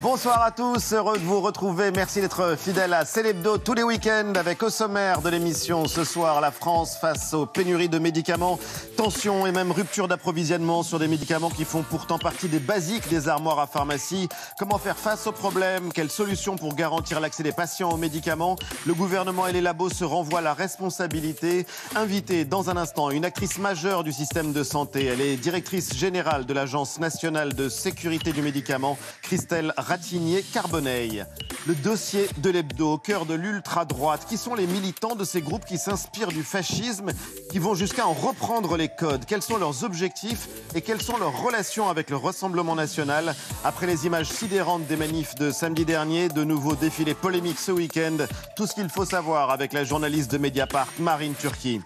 Bonsoir à tous, heureux de vous retrouver. Merci d'être fidèle à Célebdo tous les week-ends avec au sommaire de l'émission ce soir la France face aux pénuries de médicaments, tensions et même rupture d'approvisionnement sur des médicaments qui font pourtant partie des basiques des armoires à pharmacie. Comment faire face aux problèmes Quelles solutions pour garantir l'accès des patients aux médicaments Le gouvernement et les labos se renvoient la responsabilité. Invité dans un instant une actrice majeure du système de santé. Elle est directrice générale de l'Agence nationale de sécurité du médicament, Christelle Ratignier carboneil Le dossier de l'hebdo au cœur de l'ultra-droite, qui sont les militants de ces groupes qui s'inspirent du fascisme, qui vont jusqu'à en reprendre les codes. Quels sont leurs objectifs et quelles sont leurs relations avec le Rassemblement national Après les images sidérantes des manifs de samedi dernier, de nouveaux défilés polémiques ce week-end, tout ce qu'il faut savoir avec la journaliste de Mediapart, Marine Turquie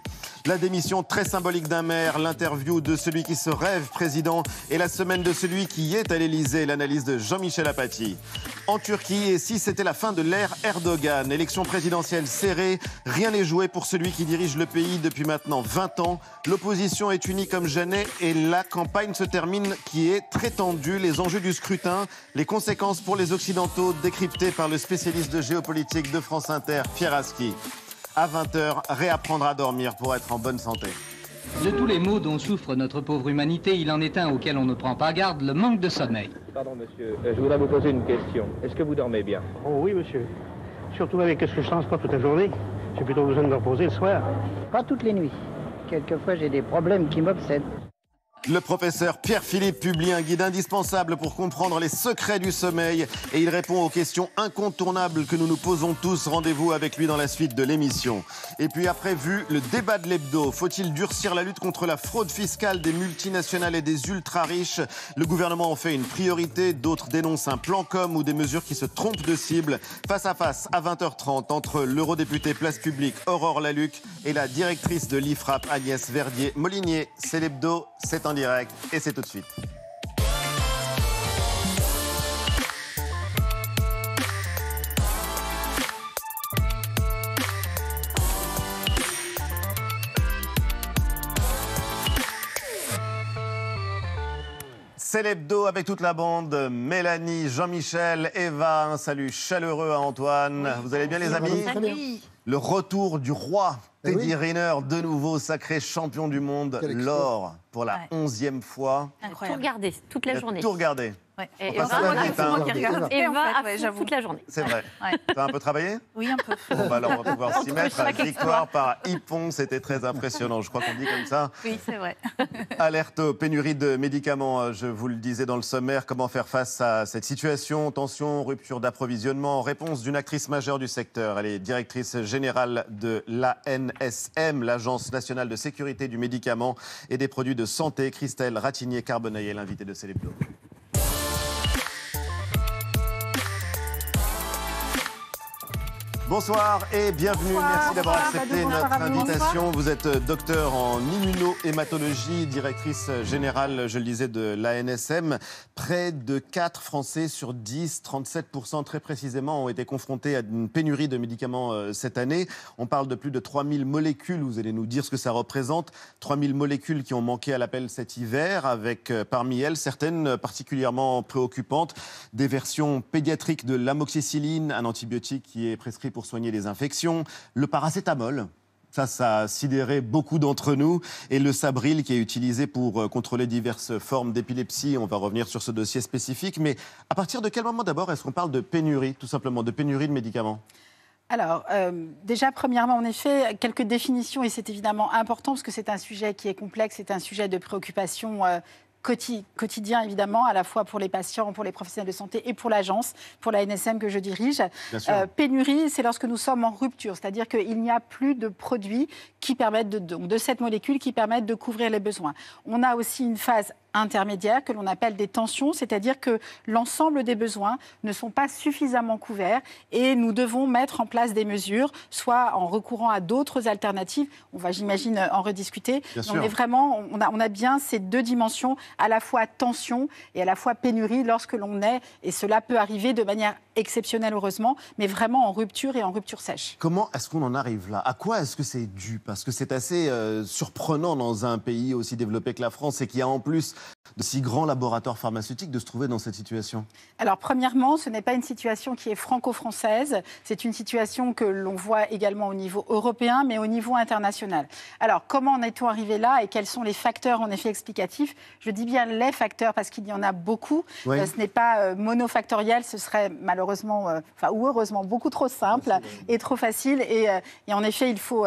la démission très symbolique d'un maire, l'interview de celui qui se rêve président et la semaine de celui qui est à l'Elysée, l'analyse de Jean-Michel Apathy. En Turquie, et si c'était la fin de l'ère Erdogan, élection présidentielle serrée, rien n'est joué pour celui qui dirige le pays depuis maintenant 20 ans. L'opposition est unie comme jamais et la campagne se termine qui est très tendue. Les enjeux du scrutin, les conséquences pour les Occidentaux décryptées par le spécialiste de géopolitique de France Inter, Fieraski à 20h, réapprendre à dormir pour être en bonne santé. De tous les maux dont souffre notre pauvre humanité, il en est un auquel on ne prend pas garde, le manque de sommeil. Pardon monsieur, euh, je voudrais vous poser une question. Est-ce que vous dormez bien Oh oui monsieur. Surtout avec ce que je transporte toute la journée. J'ai plutôt besoin de me reposer le soir. Pas toutes les nuits. Quelquefois j'ai des problèmes qui m'obsèdent. Le professeur Pierre-Philippe publie un guide indispensable pour comprendre les secrets du sommeil et il répond aux questions incontournables que nous nous posons tous. Rendez-vous avec lui dans la suite de l'émission. Et puis après vu le débat de l'hebdo, faut-il durcir la lutte contre la fraude fiscale des multinationales et des ultra-riches Le gouvernement en fait une priorité, d'autres dénoncent un plan com ou des mesures qui se trompent de cible. Face à face à 20h30 entre l'eurodéputé Place Publique Aurore Laluc et la directrice de l'IFRAP Agnès Verdier-Molinier. C'est l'hebdo, c'est un direct et c'est tout de suite. C'est l'hebdo avec toute la bande. Mélanie, Jean-Michel, Eva, un salut chaleureux à Antoine. Vous allez bien les amis Le retour du roi eh Teddy eh de nouveau sacré champion du monde, l'or pour la onzième fois. Incroyable. Tout toute la journée. Tout Ouais. Et, et, et toute la journée. C'est vrai. Ouais. T'as un peu travaillé Oui, un peu. Bon, bah, alors, on va pouvoir s'y mettre. Victoire par Hippon, c'était très impressionnant. Je crois qu'on dit comme ça. Oui, c'est vrai. Alerte aux pénuries de médicaments. Euh, je vous le disais dans le sommaire, comment faire face à cette situation Tension, rupture d'approvisionnement. Réponse d'une actrice majeure du secteur. Elle est directrice générale de l'ANSM, l'Agence nationale de sécurité du médicament et des produits de santé. Christelle Ratigné carbonneil est l'invitée de Célébdo. Bonsoir et bienvenue. Merci d'avoir accepté notre invitation. Vous êtes euh, docteur en immunohématologie, directrice euh, générale, je le disais, de l'ANSM. Près de 4 Français sur 10, 37% très précisément, ont été confrontés à une pénurie de médicaments euh, cette année. On parle de plus de 3000 molécules. Vous allez nous dire ce que ça représente. 3000 molécules qui ont manqué à l'appel cet hiver, avec parmi elles certaines particulièrement préoccupantes. Des versions pédiatriques de l'amoxicilline, un antibiotique qui est prescrit pour soigner les infections, le paracétamol, ça, ça a sidéré beaucoup d'entre nous. Et le sabril qui est utilisé pour euh, contrôler diverses formes d'épilepsie. On va revenir sur ce dossier spécifique. Mais à partir de quel moment d'abord est-ce qu'on parle de pénurie, tout simplement, de pénurie de médicaments alors, euh, déjà, premièrement, en effet, quelques définitions, et c'est évidemment important parce que c'est un sujet qui est complexe, c'est un sujet de préoccupation euh, quotidien, évidemment, à la fois pour les patients, pour les professionnels de santé et pour l'agence, pour la NSM que je dirige. Euh, pénurie, c'est lorsque nous sommes en rupture, c'est-à-dire qu'il n'y a plus de produits qui permettent de, donc, de cette molécule qui permettent de couvrir les besoins. On a aussi une phase intermédiaires que l'on appelle des tensions, c'est-à-dire que l'ensemble des besoins ne sont pas suffisamment couverts et nous devons mettre en place des mesures, soit en recourant à d'autres alternatives, on va j'imagine en rediscuter, on est vraiment, on a, on a bien ces deux dimensions, à la fois tension et à la fois pénurie lorsque l'on est, et cela peut arriver de manière exceptionnelle heureusement, mais vraiment en rupture et en rupture sèche. Comment est-ce qu'on en arrive là À quoi est-ce que c'est dû Parce que c'est assez euh, surprenant dans un pays aussi développé que la France et qui a en plus de si grands laboratoires pharmaceutiques de se trouver dans cette situation Alors, premièrement, ce n'est pas une situation qui est franco-française. C'est une situation que l'on voit également au niveau européen, mais au niveau international. Alors, comment en est-on arrivé là et quels sont les facteurs, en effet, explicatifs Je dis bien les facteurs parce qu'il y en a beaucoup. Euh, ce n'est pas euh, monofactoriel, ce serait malheureusement, euh, enfin, ou heureusement, beaucoup trop simple et trop facile. et, en effet, il faut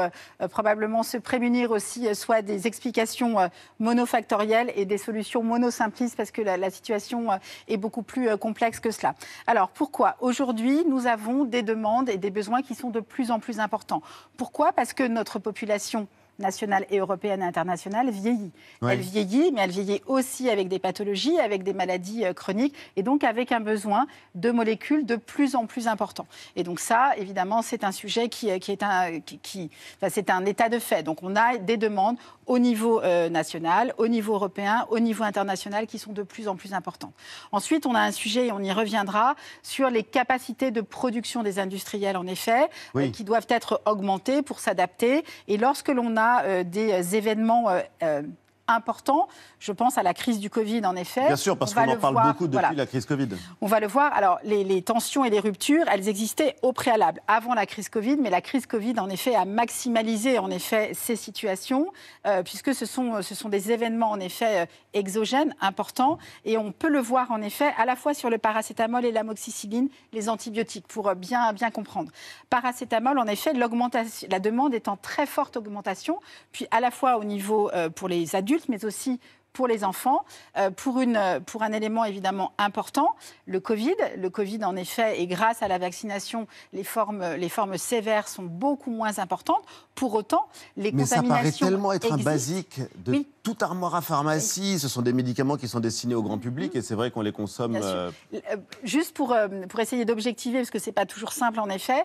probablement se prémunir aussi soit des explications monofactorielles et des solutions mono-simpliste parce que la, la, situation euh, est beaucoup plus euh, complexe que cela. Alors pourquoi Aujourd'hui, nous avons des demandes et des besoins qui sont de plus en plus importants. Pourquoi Parce que notre population nationale et européenne et internationale vieillit. Elle vieillit, mais elle vieillit aussi avec des pathologies, avec des maladies euh, chroniques, et donc avec un besoin de molécules de plus en plus important. Et donc ça, évidemment, c'est un sujet qui, euh, est un, qui, c'est un état de fait. Donc on a des demandes au niveau euh, national, au niveau européen, au niveau international qui sont de plus en plus importantes. Ensuite, on a un sujet, et on y reviendra, sur les capacités de production des industriels, en effet, qui doivent être augmentées pour s'adapter. Et lorsque l'on a euh, des euh, événements euh, important. Je pense à la crise du Covid, en effet. Bien sûr, parce qu'on en parle beaucoup depuis la crise Covid. On va le voir. Alors, les, tensions et les ruptures, elles existaient au préalable, avant la crise Covid, mais la crise Covid, en effet, a maximalisé, en effet, ces situations, euh, puisque ce sont, ce sont des événements, en effet, euh, exogènes, importants, et on peut le voir, en effet, à la fois sur le paracétamol et l'amoxicilline, les antibiotiques, pour euh, bien, bien comprendre. Paracétamol, en effet, la demande est en très forte augmentation, puis à la fois au niveau pour les adultes, mais aussi pour les enfants, euh, pour, une, pour un élément évidemment important, le Covid. Le Covid, en effet, et grâce à la vaccination, les formes, les formes sévères sont beaucoup moins importantes. Pour autant, les Mais contaminations. ça paraît tellement être un basique de toute armoire à pharmacie. Ce sont des médicaments qui sont destinés au grand public mm. et c'est vrai qu'on les consomme. Euh, euh, juste pour, pour essayer d'objectiver, parce que c'est pas toujours simple en effet,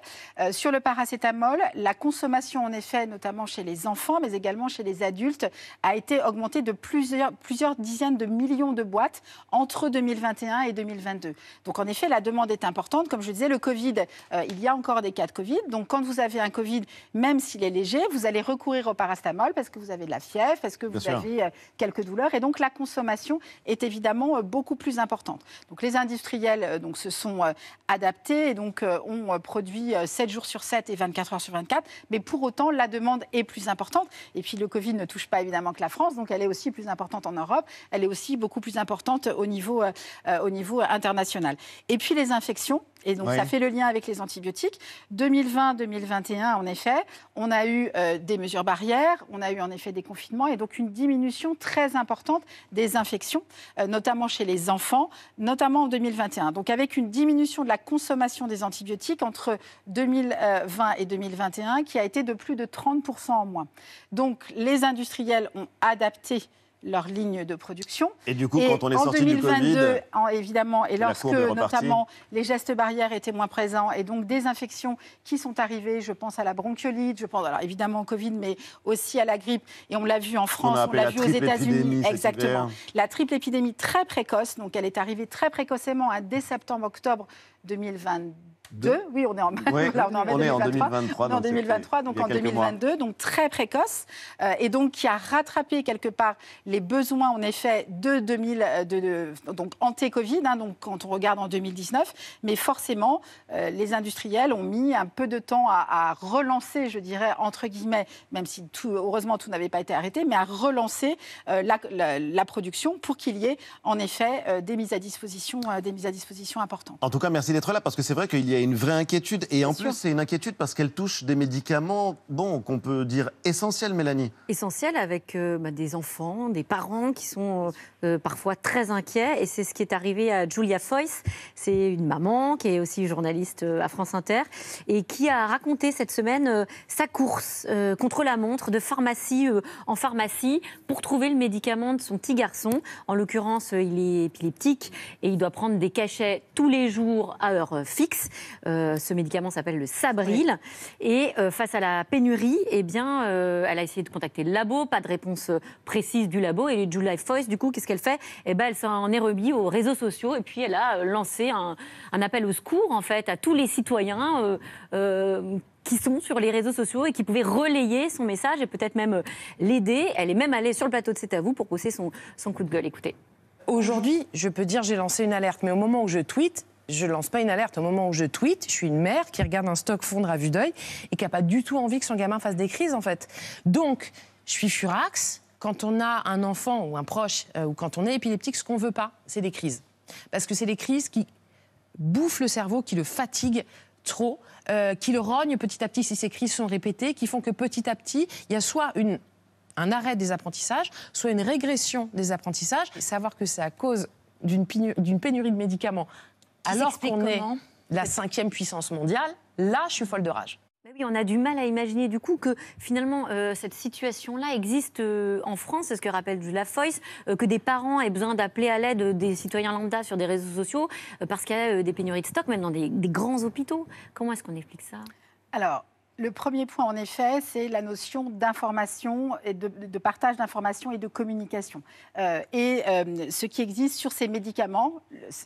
sur le paracétamol, la consommation en effet, notamment chez les enfants, mais également chez les adultes, a été augmentée de plusieurs plusieurs dizaines de millions de boîtes entre 2021 et 2022. Donc en effet, la demande est importante. Comme je disais, le Covid, euh, il y a encore des cas de Covid. Donc quand vous avez un Covid, même s'il est léger, vous allez recourir au parastamol parce que vous avez de la fièvre, parce que vous avez euh, quelques douleurs. Et donc la consommation est évidemment euh, beaucoup plus importante. Donc les industriels donc, se sont adaptés et donc ont produit 7 jours sur 7 et 24 heures sur 24. Mais pour autant, la demande est plus importante. Et puis le Covid ne touche pas évidemment que la France, donc elle est aussi plus importante en en Europe, elle est aussi beaucoup plus importante au niveau, euh, euh, au niveau international. Et puis les infections, et donc, ça fait le lien avec les antibiotiques. 2020-2021, en effet, on a eu euh, des mesures barrières, on a eu en effet des confinements et donc une diminution très importante des infections, notamment chez les enfants, notamment en 2021. Donc, avec une diminution de la consommation des antibiotiques entre 2020 et 2021 qui a été de plus de 30% en moins. Donc, les industriels ont adapté leur ligne de production. Et du coup, quand on est en sorti du Covid, évidemment, et lorsque notamment les gestes barrières étaient moins présents, et donc des infections qui sont arrivées, je pense à la bronchiolite, je pense alors évidemment au Covid, mais aussi à la grippe, et on l'a vu en France, on, l'a vu aux États-Unis, exactement. La triple épidémie très précoce, donc elle est arrivée très précocement, à hein, dès septembre-octobre 2022. Oui, on est en, on est en, 2023. 2023. 2023, donc, en 2022, donc très précoce, euh, et donc qui a rattrapé quelque part les besoins en effet de 2000, euh, donc anté-Covid, hein, donc quand on regarde en 2019, mais forcément euh, les industriels ont mis un peu de temps à, relancer, je dirais entre guillemets, même si tout, heureusement tout n'avait pas été arrêté, mais à relancer la, production pour qu'il y ait en effet des mises à disposition, des mises à disposition importantes. En tout cas, merci d'être là parce que c'est vrai qu'il y a une vraie inquiétude. Et en plus, c'est une inquiétude parce qu'elle touche des médicaments, bon, qu'on peut dire essentiels, Mélanie. Essentiels avec euh, bah, des enfants, des parents qui sont euh, euh, parfois très inquiets. Et c'est ce qui est arrivé à Julia Foyce. C'est une maman qui est aussi journaliste à France Inter et qui a raconté cette semaine sa course contre la montre de pharmacie en pharmacie pour trouver le médicament de son petit garçon. En l'occurrence, il est épileptique et il doit prendre des cachets tous les jours à heure fixe. Euh, ce médicament s'appelle le Sabril. Et euh, face à la pénurie, eh bien, euh, elle a essayé de contacter le labo, pas de réponse précise du labo. Et Julie Foyce, du coup, qu'est-ce qu'elle fait eh ben, Elle s'en est remise aux réseaux sociaux et puis elle a lancé un, appel au secours, en fait, à tous les citoyens qui sont sur les réseaux sociaux et qui pouvaient relayer son message et peut-être même l'aider. Elle est même allée sur le plateau de C'est à vous pour pousser son, son coup de gueule. Écoutez. Aujourd'hui, je peux dire j'ai lancé une alerte, mais au moment où je tweete, je ne lance pas une alerte au moment où je tweete. Je suis une mère qui regarde un stock fondre à vue d'œil et qui a pas du tout envie que son gamin fasse des crises, en fait. Donc, je suis furax. Quand on a un enfant ou un proche euh, ou quand on est épileptique, ce qu'on ne veut pas, c'est des crises. Parce que c'est des crises qui bouffent le cerveau, qui le fatiguent trop, euh, qui le rognent petit à petit si ces crises sont répétées, qui font que petit à petit, il y a soit un arrêt des apprentissages, soit une régression des apprentissages. Et savoir que c'est à cause d'une pénurie de médicaments alors qu'on est la cinquième puissance mondiale, là, je suis folle de rage. Bah oui, on a du mal à imaginer du coup que finalement euh, cette situation-là existe euh, en France, c'est ce que rappelle la Foyce, euh, que des parents aient besoin d'appeler à l'aide des citoyens lambda sur des réseaux sociaux parce qu'il y a des pénuries de stock, même dans des, grands hôpitaux. Comment est-ce qu'on explique ça Alors, le premier point, en effet, c'est la notion d'information et de, partage d'informations et de communication. Euh, et euh, ce qui existe sur ces médicaments,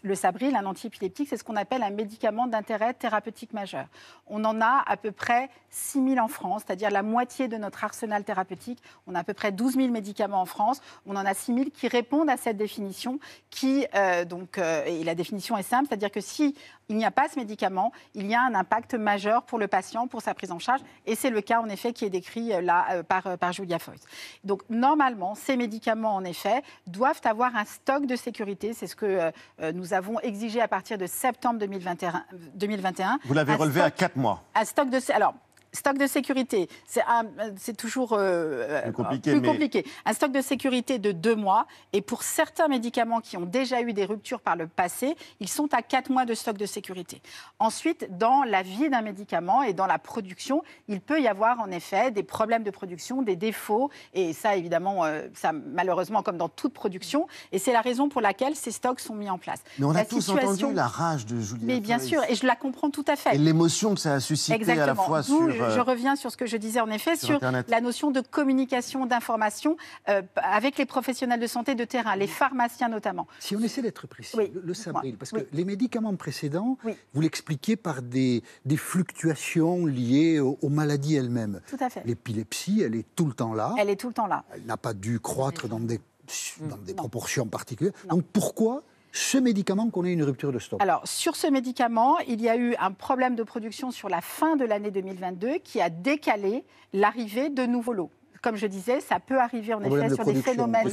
le, Sabril, un antiépileptique, c'est ce qu'on appelle un médicament d'intérêt thérapeutique majeur. On en a à peu près 6 000 en France, c'est-à-dire la moitié de notre arsenal thérapeutique. On a à peu près 12 000 médicaments en France. On en a 6 000 qui répondent à cette définition. Qui, euh, donc, et la définition est simple, c'est-à-dire que si il n'y a pas ce médicament, il y a un impact majeur pour le patient, pour sa prise en charge. Et c'est le cas, en effet, qui est décrit euh, là euh, par, euh, par Julia Foyt. Donc, normalement, ces médicaments, en effet, doivent avoir un stock de sécurité. C'est ce que nous avons exigé à partir de septembre 2021. 2021 Vous l'avez relevé à quatre mois. Un stock de. Alors, stock de sécurité, c'est toujours euh, plus, euh, compliqué, Un stock de sécurité de deux mois. Et pour certains médicaments qui ont déjà eu des ruptures par le passé, ils sont à quatre mois de stock de sécurité. Ensuite, dans la vie d'un médicament et dans la production, il peut y avoir en effet des problèmes de production, des défauts. Et ça, évidemment, euh, ça, malheureusement, comme dans toute production. Et c'est la raison pour laquelle ces stocks sont mis en place. Mais on a tous entendu la rage de Julia. Mais bien sûr, et je la comprends tout à fait. Et l'émotion que ça a suscité à la fois sur euh, je, reviens sur ce que je disais en effet, sur, la notion de communication, d'information euh, avec les professionnels de santé de terrain, les pharmaciens notamment. Si on essaie d'être précis, le, sabril, parce que les médicaments précédents, vous l'expliquez par des, fluctuations liées aux, maladies elles-mêmes. à L'épilepsie, elle est tout le temps là. Elle est tout le temps là. Elle n'a pas dû croître dans des, mmh. des proportions particulières. Donc pourquoi ce médicament qu'on ait une rupture de stock Alors, sur ce médicament, il y a eu un problème de production sur la fin de l'année 2022 qui a décalé l'arrivée de nouveaux lots comme je disais, ça peut arriver en effet sur des phénomènes.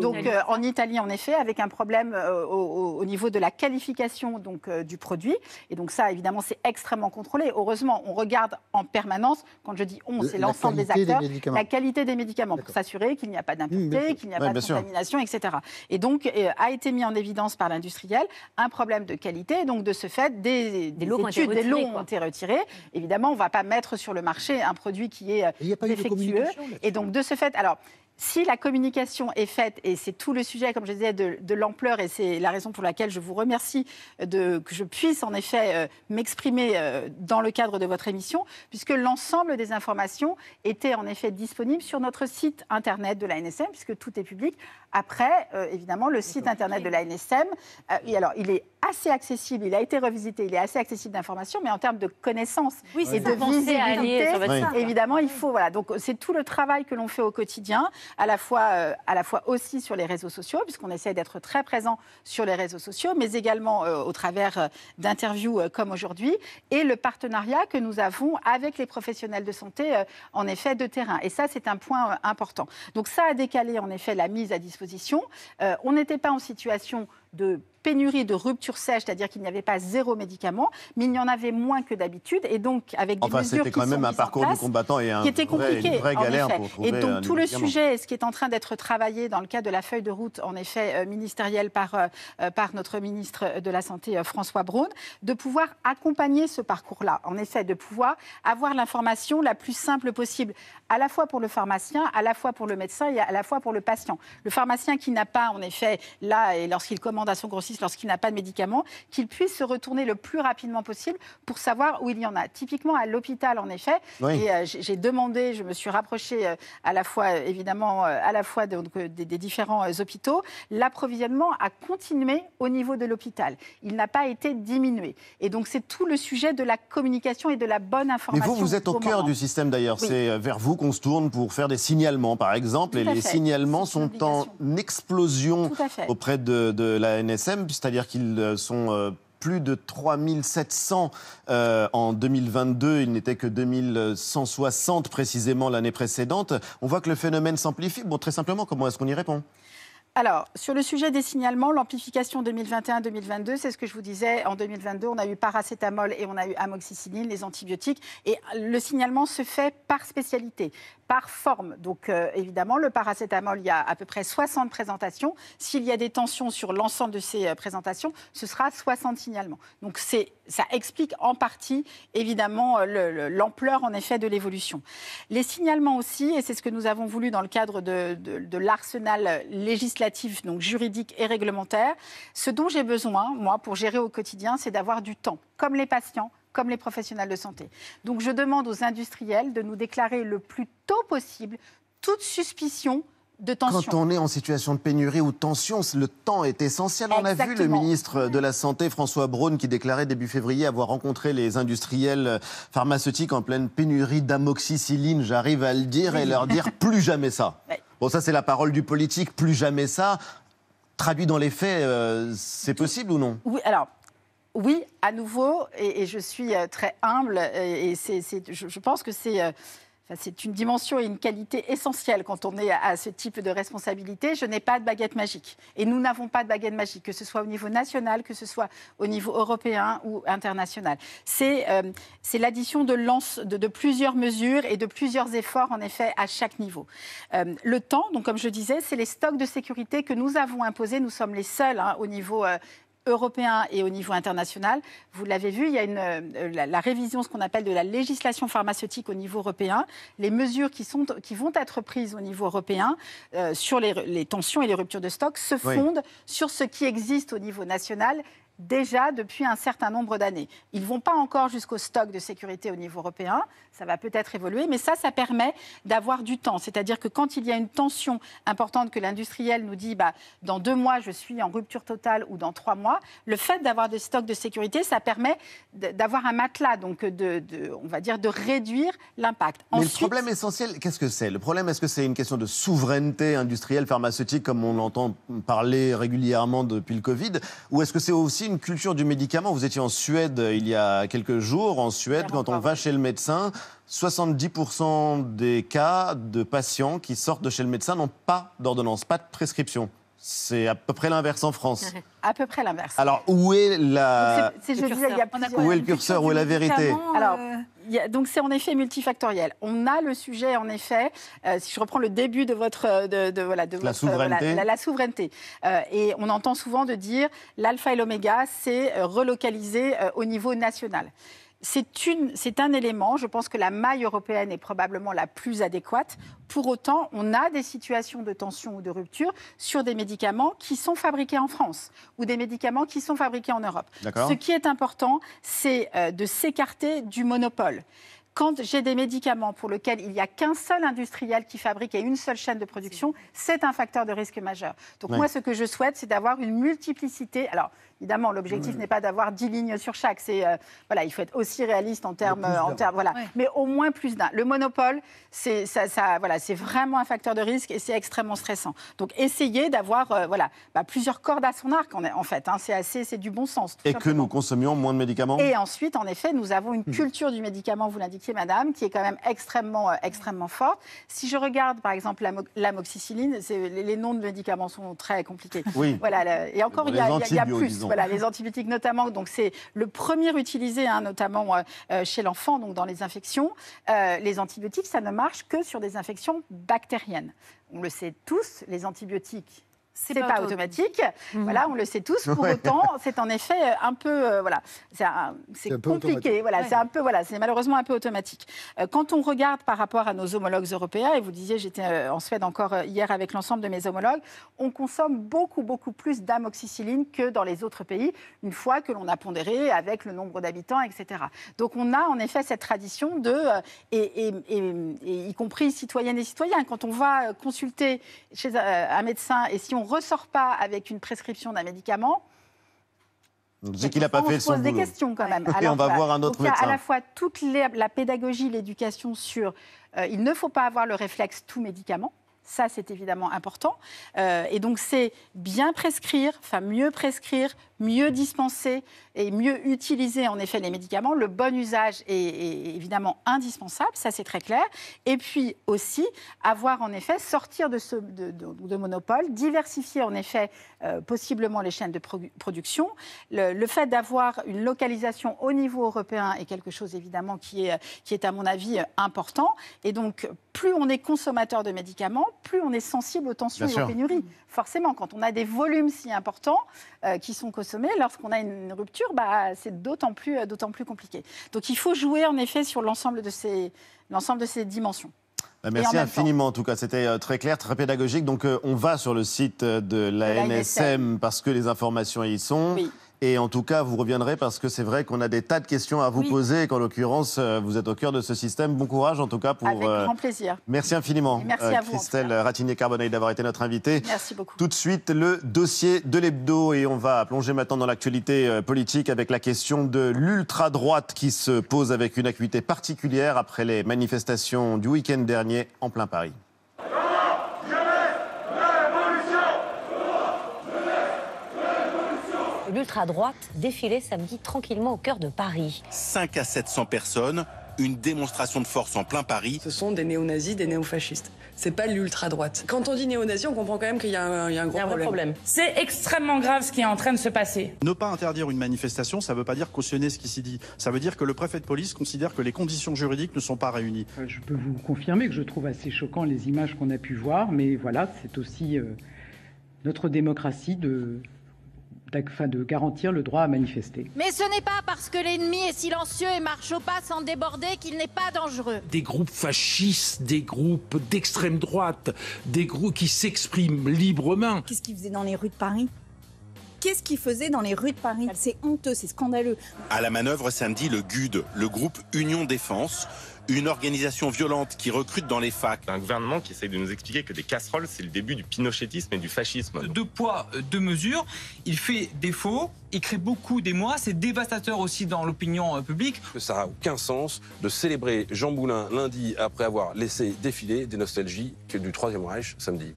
Donc euh, en Italie, en effet, avec un problème euh, au, niveau de la qualification donc, euh, du produit. Et donc ça, évidemment, c'est extrêmement contrôlé. Heureusement, on regarde en permanence, quand je dis on, c'est l'ensemble des acteurs, la qualité des médicaments pour s'assurer qu'il n'y a pas d'impureté, qu'il n'y a pas de contamination, etc. Et donc a été mis en évidence par l'industriel un problème de qualité. donc de ce fait, des, lots ont ont été retirés. Évidemment, on ne va pas mettre sur le marché un produit qui est défectueux. Et donc, de ce fait, alors, si la communication est faite, et c'est tout le sujet, comme je disais, de, l'ampleur, et c'est la raison pour laquelle je vous remercie que je puisse en effet euh, m'exprimer euh, dans le cadre de votre émission, puisque l'ensemble des informations étaient en effet disponibles sur notre site internet de la NSM, puisque tout est public, après, euh, évidemment, le site internet de la NSM. Euh, et alors il est assez accessible, il a été revisité, il est assez accessible d'informations, mais en termes de connaissances oui, et de visibilité, évidemment, il faut voilà. Donc c'est tout le travail que l'on fait au quotidien, à la fois euh, à la fois aussi sur les réseaux sociaux, puisqu'on essaie d'être très présent sur les réseaux sociaux, mais également au travers d'interviews comme aujourd'hui et le partenariat que nous avons avec les professionnels de santé en effet de terrain. Et ça, c'est un point important. Donc ça a décalé en effet la mise à disposition euh, on n'était pas en situation de pénurie, de rupture sèche, c'est-à-dire qu'il n'y avait pas zéro médicament, mais il y en avait moins que d'habitude. Et donc, avec des enfin, c'était quand même un parcours du combattant et un qui était vrai, une vraie galère pour Et donc, euh, tout le sujet, ce qui est en train d'être travaillé dans le cadre de la feuille de route, en effet, euh, ministérielle par, euh, par notre ministre de la Santé, François Braun, de pouvoir accompagner ce parcours-là. En effet, de pouvoir avoir l'information la plus simple possible, à la fois pour le pharmacien, à la fois pour le médecin et à la fois pour le patient. Le pharmacien qui n'a pas, en effet, là, et lorsqu'il commence son grossiste lorsqu'il n'a pas de médicaments, qu'il puisse se retourner le plus rapidement possible pour savoir où il y en a. Typiquement à l'hôpital, en effet. Et euh, j'ai demandé, je me suis rapprochée euh, à la fois, euh, évidemment, à la fois des, différents hôpitaux. L'approvisionnement a continué au niveau de l'hôpital. Il n'a pas été diminué. Et donc, c'est tout le sujet de la communication et de la bonne information. Mais vous, vous êtes au, cœur du système d'ailleurs. C'est vers vous qu'on se tourne pour faire des signalements, par exemple. et les signalements sont en explosion auprès de, de la c'est-à-dire qu'ils euh, sont euh, plus de 3700 euh, en 2022. Il n'était que 2160 précisément l'année précédente. On voit que le phénomène s'amplifie. Bon, très simplement, comment est-ce qu'on y répond alors, sur le sujet des signalements, l'amplification 2021-2022, c'est ce que je vous disais. En 2022, on a eu paracétamol et on a eu amoxicilline, les antibiotiques. Et le signalement se fait par spécialité par forme. Donc euh, évidemment, le paracétamol, il y a à peu près 60 présentations. S'il y a des tensions sur l'ensemble de ces euh, présentations, ce sera 60 signalements. Donc c'est, ça explique en partie évidemment euh, l'ampleur en effet de l'évolution. Les signalements aussi, et c'est ce que nous avons voulu dans le cadre de l'arsenal législatif, donc juridique et réglementaire, ce dont j'ai besoin, moi, pour gérer au quotidien, c'est d'avoir du temps, comme les patients, comme les professionnels de santé. Donc je demande aux industriels de nous déclarer le plus tôt possible toute suspicion de tension. Quand on est en situation de pénurie ou de tension, le temps est essentiel. On a vu le ministre de la Santé, François Braun, qui déclarait début février avoir rencontré les industriels pharmaceutiques en pleine pénurie d'amoxicilline, j'arrive à le dire, et leur dire plus jamais ça. Bon, ça c'est la parole du politique, plus jamais ça. Traduit dans les faits, euh, c'est possible ou non Oui, alors oui, à nouveau, et, je suis euh, très humble, et, je, pense que euh, c'est... une dimension et une qualité essentielle quand on est à ce type de responsabilité. Je n'ai pas de baguette magique. Et nous n'avons pas de baguette magique, que ce soit au niveau national, que ce soit au niveau européen ou international. C'est euh, l'addition de, de, plusieurs mesures et de plusieurs efforts, en effet, à chaque niveau. le temps, donc, comme je disais, c'est les stocks de sécurité que nous avons imposés. Nous sommes les seuls hein, au niveau européen et au niveau international. Vous l'avez vu, il y a euh, la, révision, ce qu'on appelle de la législation pharmaceutique au niveau européen, les mesures qui, sont, qui vont être prises au niveau européen euh, sur les, tensions et les ruptures de stock se fondent sur ce qui existe au niveau national déjà depuis un certain nombre d'années. Ils ne vont pas encore jusqu'au stock de sécurité au niveau européen, ça va peut-être évoluer, mais ça, ça permet d'avoir du temps. C'est-à-dire que quand il y a une tension importante que l'industriel nous dit, bah, dans deux mois, je suis en rupture totale ou dans trois mois, le fait d'avoir des stocks de sécurité, ça permet d'avoir un matelas, donc de, on va dire de réduire l'impact. le problème essentiel, qu'est-ce que c'est Le problème, est-ce que c'est une question de souveraineté industrielle, pharmaceutique, comme on l'entend parler régulièrement depuis le Covid, ou est-ce que c'est aussi une culture du médicament. Vous étiez en Suède euh, il y a quelques jours. En Suède, quand on va chez le médecin, 70% des cas de patients qui sortent de chez le médecin n'ont pas d'ordonnance, pas de prescription. C'est à peu près l'inverse en France. À peu près l'inverse. Alors, où est la. le curseur Où est la vérité euh Alors, donc c'est en effet multifactoriel. On a le sujet, en effet, euh, si je reprends le début de votre. Euh, de, la, souveraineté. et on entend souvent de dire l'alpha et l'oméga, c'est relocaliser au niveau national c'est un élément. Je pense que la maille européenne est probablement la plus adéquate. Pour autant, on a des situations de tension ou de rupture sur des médicaments qui sont fabriqués en France ou des médicaments qui sont fabriqués en Europe. Ce qui est important, c'est euh, de s'écarter du monopole quand j'ai des médicaments pour lesquels il n'y a qu'un seul industriel qui fabrique et une seule chaîne de production, c'est un facteur de risque majeur. Donc moi, ce que je souhaite, c'est d'avoir une multiplicité. Alors, Évidemment, l'objectif n'est pas d'avoir 10 lignes sur chaque. C'est euh, voilà, il faut être aussi réaliste en termes, en termes voilà. Mais au moins plus d'un. Le monopole, c'est ça, ça, voilà, c'est vraiment un facteur de risque et c'est extrêmement stressant. Donc essayez d'avoir euh, voilà, bah, plusieurs cordes à son arc en, fait. Hein. c'est assez, c'est du bon sens. et que nous consommions moins de médicaments. Et ensuite, en effet, nous avons une hmm. culture du médicament, vous l'indiquiez, Madame, qui est quand même extrêmement, euh, extrêmement forte. Si je regarde, par exemple, l'amoxicilline, les, les noms de médicaments sont très compliqués. Oui. Voilà, et encore, il il y, a plus les antibiotiques notamment. Donc c'est le premier utilisé, hein, notamment euh, euh, chez l'enfant, donc dans les infections. Euh, les antibiotiques, ça ne marche que sur des infections bactériennes. On le sait tous, les antibiotiques c'est pas, pas automatique. Mmh. Voilà, on le sait tous. Pour autant, c'est en effet euh, un peu, euh, voilà, c'est compliqué. Voilà, c'est un peu, voilà, c'est malheureusement un peu automatique. Euh, quand on regarde par rapport à nos homologues européens, et vous disiez, j'étais en Suède encore hier avec l'ensemble de mes homologues, on consomme beaucoup, beaucoup plus d'amoxicilline que dans les autres pays, une fois que l'on a pondéré avec le nombre d'habitants, etc. Donc, on a en effet cette tradition de, et, et, y compris citoyennes et citoyens, quand on va consulter chez un médecin et si on ressort pas avec une prescription d'un médicament, on pas fait se pose des questions quand même. Et on va voir un autre médecin. à la fois toute la pédagogie, l'éducation sur euh, il ne faut pas avoir le réflexe tout médicament. Ça, c'est évidemment important. Euh, et donc, c'est bien prescrire, enfin mieux prescrire, mieux dispenser et mieux utiliser en effet les médicaments. Le bon usage est, évidemment indispensable, ça c'est très clair. Et puis aussi avoir en effet sortir de ce de, monopole, diversifier en effet euh, possiblement les chaînes de production. Le, fait d'avoir une localisation au niveau européen est quelque chose évidemment qui est, qui est à mon avis important. Et donc plus on est consommateur de médicaments, plus on est sensible aux tensions et aux pénuries. Forcément, quand on a des volumes si importants euh, qui sont sommet, lorsqu'on a une rupture, bah, c'est d'autant plus, euh, plus compliqué. Donc il faut jouer en effet sur l'ensemble de ces, l'ensemble de ces dimensions. Bah, merci infiniment. En tout cas, c'était euh, très clair, très pédagogique. Donc, euh, on va sur le site de la NSM parce que les informations y sont. Et en tout cas, vous reviendrez parce que c'est vrai qu'on a des tas de questions à vous poser et qu'en l'occurrence, euh, vous êtes au cœur de ce système. Bon courage en tout cas pour. Avec euh, grand plaisir. Merci infiniment. merci euh, à vous. Christelle Ratigné-Carbonel d'avoir été notre invitée. Merci beaucoup. Tout de suite, le dossier de l'hebdo et on va plonger maintenant dans l'actualité politique avec la question de l'ultra-droite qui se pose avec une acuité particulière après les manifestations du week-end dernier en plein Paris. l'ultra-droite défilait samedi tranquillement au cœur de Paris. 5 à 700 personnes, une démonstration de force en plein Paris. Ce sont des néo-nazis, des néo-fascistes. C'est pas l'ultra-droite. Quand on dit néo nazis on comprend quand même qu'il y a un, gros problème. problème. C'est extrêmement grave ce qui est en train de se passer. Ne pas interdire une manifestation, ça ne veut pas dire cautionner ce qui s'y dit. Ça veut dire que le préfet de police considère que les conditions juridiques ne sont pas réunies. Euh, je peux vous confirmer que je trouve assez choquant les images qu'on a pu voir, mais voilà, c'est aussi euh, notre démocratie de afin de garantir le droit à manifester. Mais ce n'est pas parce que l'ennemi est silencieux et marche au pas sans déborder qu'il n'est pas dangereux. Des groupes fascistes, des groupes d'extrême droite, des groupes qui s'expriment librement. Qu'est-ce qu'ils faisaient dans les rues de Paris Qu'est-ce qu'ils faisaient dans les rues de Paris C'est honteux, c'est scandaleux. À la manœuvre samedi, le GUD, le groupe Union Défense, une organisation violente qui recrute dans les facs. Un gouvernement qui essaye de nous expliquer que des casseroles, c'est le début du pinochetisme et du fascisme. Deux poids, euh, deux mesures. Il fait défaut, il crée beaucoup d'émoi, c'est dévastateur aussi dans l'opinion euh, publique. Ça n'a aucun sens de célébrer Jean Boulin lundi après avoir laissé défiler des nostalgies du Troisième Reich samedi.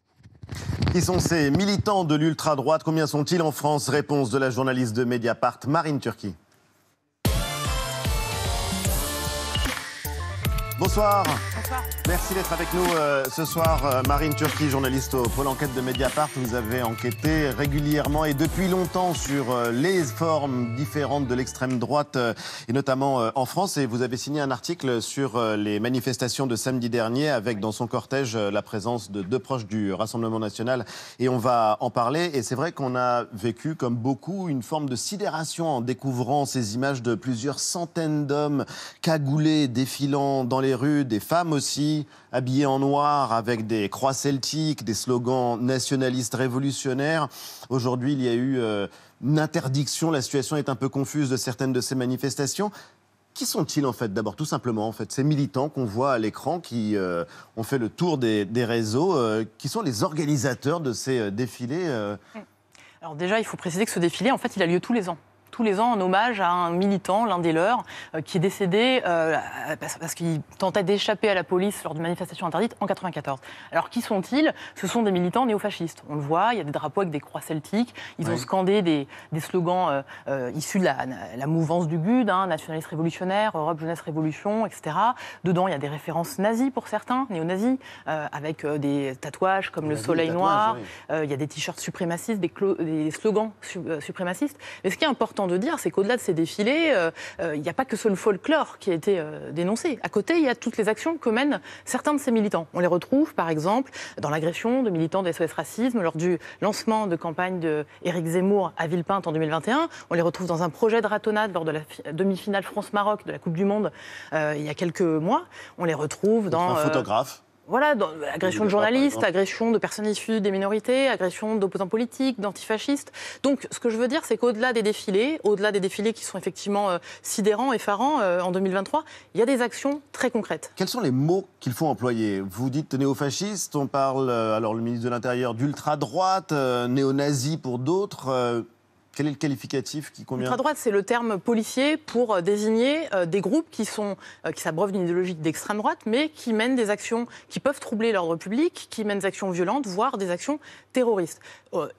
Qui sont ces militants de l'ultra-droite Combien sont-ils en France Réponse de la journaliste de Mediapart, Marine Turquie. Bonsoir. Merci d'être avec nous euh, ce soir. Euh, Marine Turki, journaliste au pôle enquête de Mediapart. Vous avez enquêté régulièrement et depuis longtemps sur euh, les formes différentes de l'extrême droite, et notamment en France. Et vous avez signé un article sur les manifestations de samedi dernier avec dans son cortège la présence de deux proches du Rassemblement national. Et on va en parler. Et c'est vrai qu'on a vécu, comme beaucoup, une forme de sidération en découvrant ces images de plusieurs centaines d'hommes cagoulés défilant dans les les rues, des femmes aussi, habillées en noir, avec des croix celtiques, des slogans nationalistes révolutionnaires. Aujourd'hui, il y a eu euh, une interdiction, la situation est un peu confuse de certaines de ces manifestations. Qui sont-ils en fait D'abord, tout simplement, en fait, ces militants qu'on voit à l'écran, qui euh, ont fait le tour des, réseaux, euh, qui sont les organisateurs de ces défilés. Alors déjà, il faut préciser que ce défilé, en fait, il a lieu tous les ans tous les ans en hommage à un militant, l'un des leurs, euh, qui est décédé euh, parce, qu'il tentait d'échapper à la police lors d'une manifestation interdite en 94. Alors qui sont-ils Ce sont des militants néofascistes. On le voit, il y a des drapeaux avec des croix celtiques, ils ont scandé des, slogans euh, issus de la, mouvance du GUD, hein, nationaliste révolutionnaire, Europe jeunesse révolution, etc. Dedans, il y a des références nazies pour certains, néo-nazis, avec des tatouages comme le soleil noir. il y a des t-shirts suprémacistes, des, des slogans suprémacistes. Mais ce qui est important de dire, c'est qu'au-delà de ces défilés, euh, euh, il n'y a pas que ce folklore qui a été euh, dénoncé. À côté, il y a toutes les actions que mènent certains de ces militants. On les retrouve, par exemple, dans l'agression de militants des SOS Racisme lors du lancement de campagne de Zemmour à Villepinte en 2021. On les retrouve dans un projet de ratonnade lors de la demi-finale France-Maroc de la Coupe du Monde il y a quelques mois. On les retrouve dans. Un photographe. Voilà, euh, agression de journalistes, agression de personnes issues des minorités, agression d'opposants politiques, d'antifascistes. Donc, ce que je veux dire, c'est qu'au-delà des défilés, au-delà des défilés qui sont effectivement euh, sidérants, effarants euh, en 2023, il y a des actions très concrètes. Quels sont les mots qu'il faut employer Vous dites néofasciste, on parle, alors le ministre de l'Intérieur, d'ultra-droite, néo-nazi pour d'autres. Quel est le qualificatif qui convient Ultra-droite, c'est le terme policier pour euh, désigner euh, des groupes qui, sont, euh, qui s'abreuvent d'une idéologie d'extrême droite, mais qui mènent des actions qui peuvent troubler l'ordre public, qui mènent des actions violentes, voire des actions terroristes.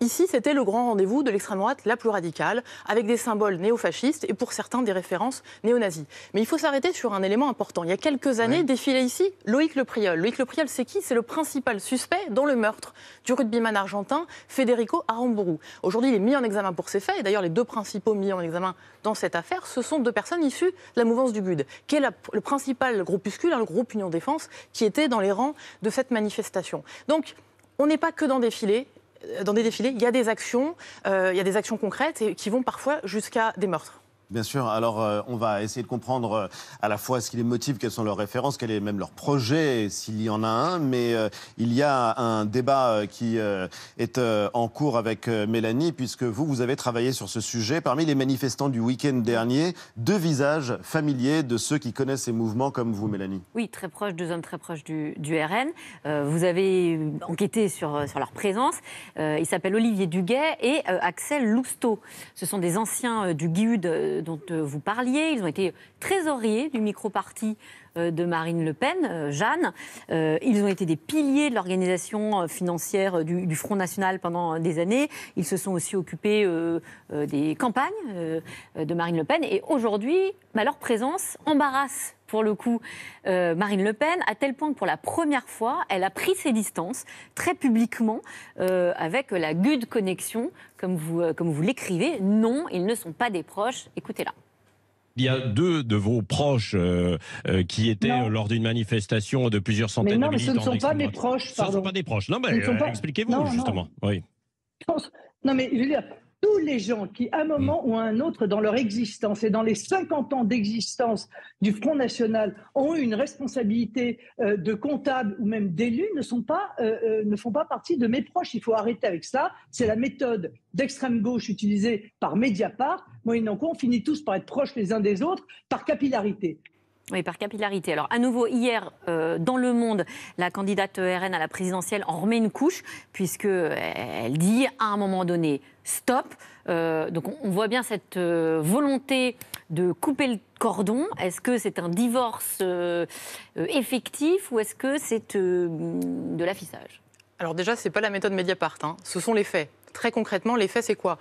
ici, c'était le grand rendez-vous de l'extrême droite la plus radicale, avec des symboles néofascistes et pour certains des références néo-nazis. Mais il faut s'arrêter sur un élément important. Il y a quelques années, défilé défilait ici Loïc Le Priol. Loïc Le Priol, c'est qui C'est le principal suspect dans le meurtre du rugbyman argentin Federico Aramburu. Aujourd'hui, il est mis en examen pour ses et d'ailleurs les deux principaux mis en examen dans cette affaire, ce sont deux personnes issues de la mouvance du GUD, qui est le principal groupuscule, hein, le groupe Union Défense, qui était dans les rangs de cette manifestation. Donc, on n'est pas que dans des euh, dans des défilés, il y a des actions, euh, il y a des actions concrètes qui vont parfois jusqu'à des meurtres. Bien sûr. Alors, euh, on va essayer de comprendre euh, à la fois ce qui les motive, quelles sont leurs références, quel est même leur projet, s'il y en a un. Mais euh, il y a un débat qui est en cours avec Mélanie, puisque vous, vous avez travaillé sur ce sujet. Parmi les manifestants du week-end dernier, deux visages familiers de ceux qui connaissent ces mouvements, comme vous, Mélanie. Oui, très proches, deux hommes très proches du, RN. vous avez enquêté sur, sur leur présence. ils s'appellent Olivier Duguet et Axel Lousteau. Ce sont des anciens du GUD dont euh, vous parliez. Ils ont été trésoriers du micro-parti euh, de Marine Le Pen, euh, Jeanne. Euh, ils ont été des piliers de l'organisation financière du, Front National pendant des années. Ils se sont aussi occupés des campagnes de Marine Le Pen. Et aujourd'hui, bah, leur présence embarrasse pour le coup Marine Le Pen, à tel point que pour la première fois, elle a pris ses distances très publiquement avec la good connexion, comme vous, comme vous l'écrivez. Non, ils ne sont pas des proches. Écoutez-la il y a deux de vos proches euh, euh, qui étaient euh, lors d'une manifestation de plusieurs centaines mais non, de militants. Mais ce ne sont pas mes proches. Pardon. Ce ne sont pas des proches. Non, mais expliquez-vous justement. Oui. Non, mais je veux dire, tous les gens qui, à un mm. moment ou à un autre dans leur existence et dans les 50 ans d'existence du Front National, ont eu une responsabilité euh, de comptable ou même d'élu, ne, euh, euh, ne font pas partie de mes proches. Il faut arrêter avec ça. C'est la méthode d'extrême gauche utilisée par Mediapart. et quoi, on finit tous par être proches les uns des autres par capillarité. Oui, par capillarité. Alors, à nouveau, hier, euh, dans Le Monde, la candidate RN à la présidentielle en remet une couche, puisqu'elle euh, dit à un moment donné stop. Euh, donc, on, voit bien cette volonté de couper le cordon. Est-ce que c'est un divorce effectif ou est-ce que c'est de l'affichage Alors, déjà, ce n'est pas la méthode Mediapart. Hein. Ce sont les faits. Très concrètement, les faits, c'est quoi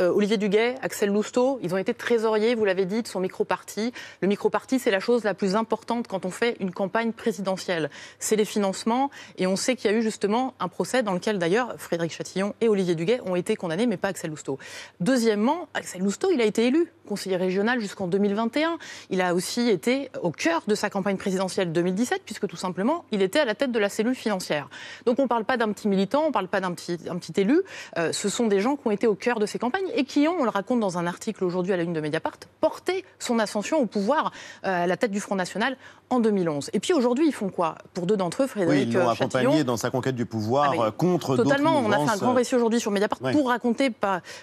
euh, Olivier Duguet, Axel Lousteau, ils ont été trésoriers, vous l'avez dit, de son micro-parti. Le micro-parti, c'est la chose la plus importante quand on fait une campagne présidentielle. C'est les financements. Et on sait qu'il y a eu justement un procès dans lequel, d'ailleurs, Frédéric Chatillon et Olivier Duguet ont été condamnés, mais pas Axel Lousteau. Deuxièmement, Axel Lousteau, il a été élu conseiller régional jusqu'en 2021. Il a aussi été au cœur de sa campagne présidentielle 2017, puisque tout simplement, il était à la tête de la cellule financière. Donc on ne parle pas d'un petit militant, on ne parle pas d'un petit, élu. Euh, ce sont des gens qui ont été au cœur de ces campagne et qui ont, on le raconte dans un article aujourd'hui à la une de Mediapart, porté son ascension au pouvoir euh, à la tête du Front National en 2011. Et puis aujourd'hui, ils font quoi Pour deux d'entre eux, Frédéric oui, ils l'ont euh, accompagné dans sa conquête du pouvoir ah, euh, contre Totalement, on a fait un grand récit aujourd'hui sur Mediapart pour raconter,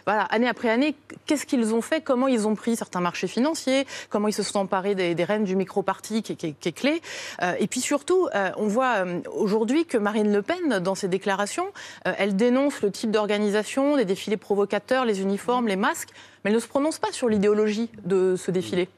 voilà, année après année, qu'est-ce qu'ils ont fait, comment ils ont pris certains marchés financiers, comment ils se sont emparés des, rênes du micro-parti qui, est clé. et puis surtout, on voit aujourd'hui que Marine Le Pen, dans ses déclarations, elle dénonce le type d'organisation, des défilés provocateurs, les uniformes, les masques, mais elle ne se prononce pas sur l'idéologie de ce défilé.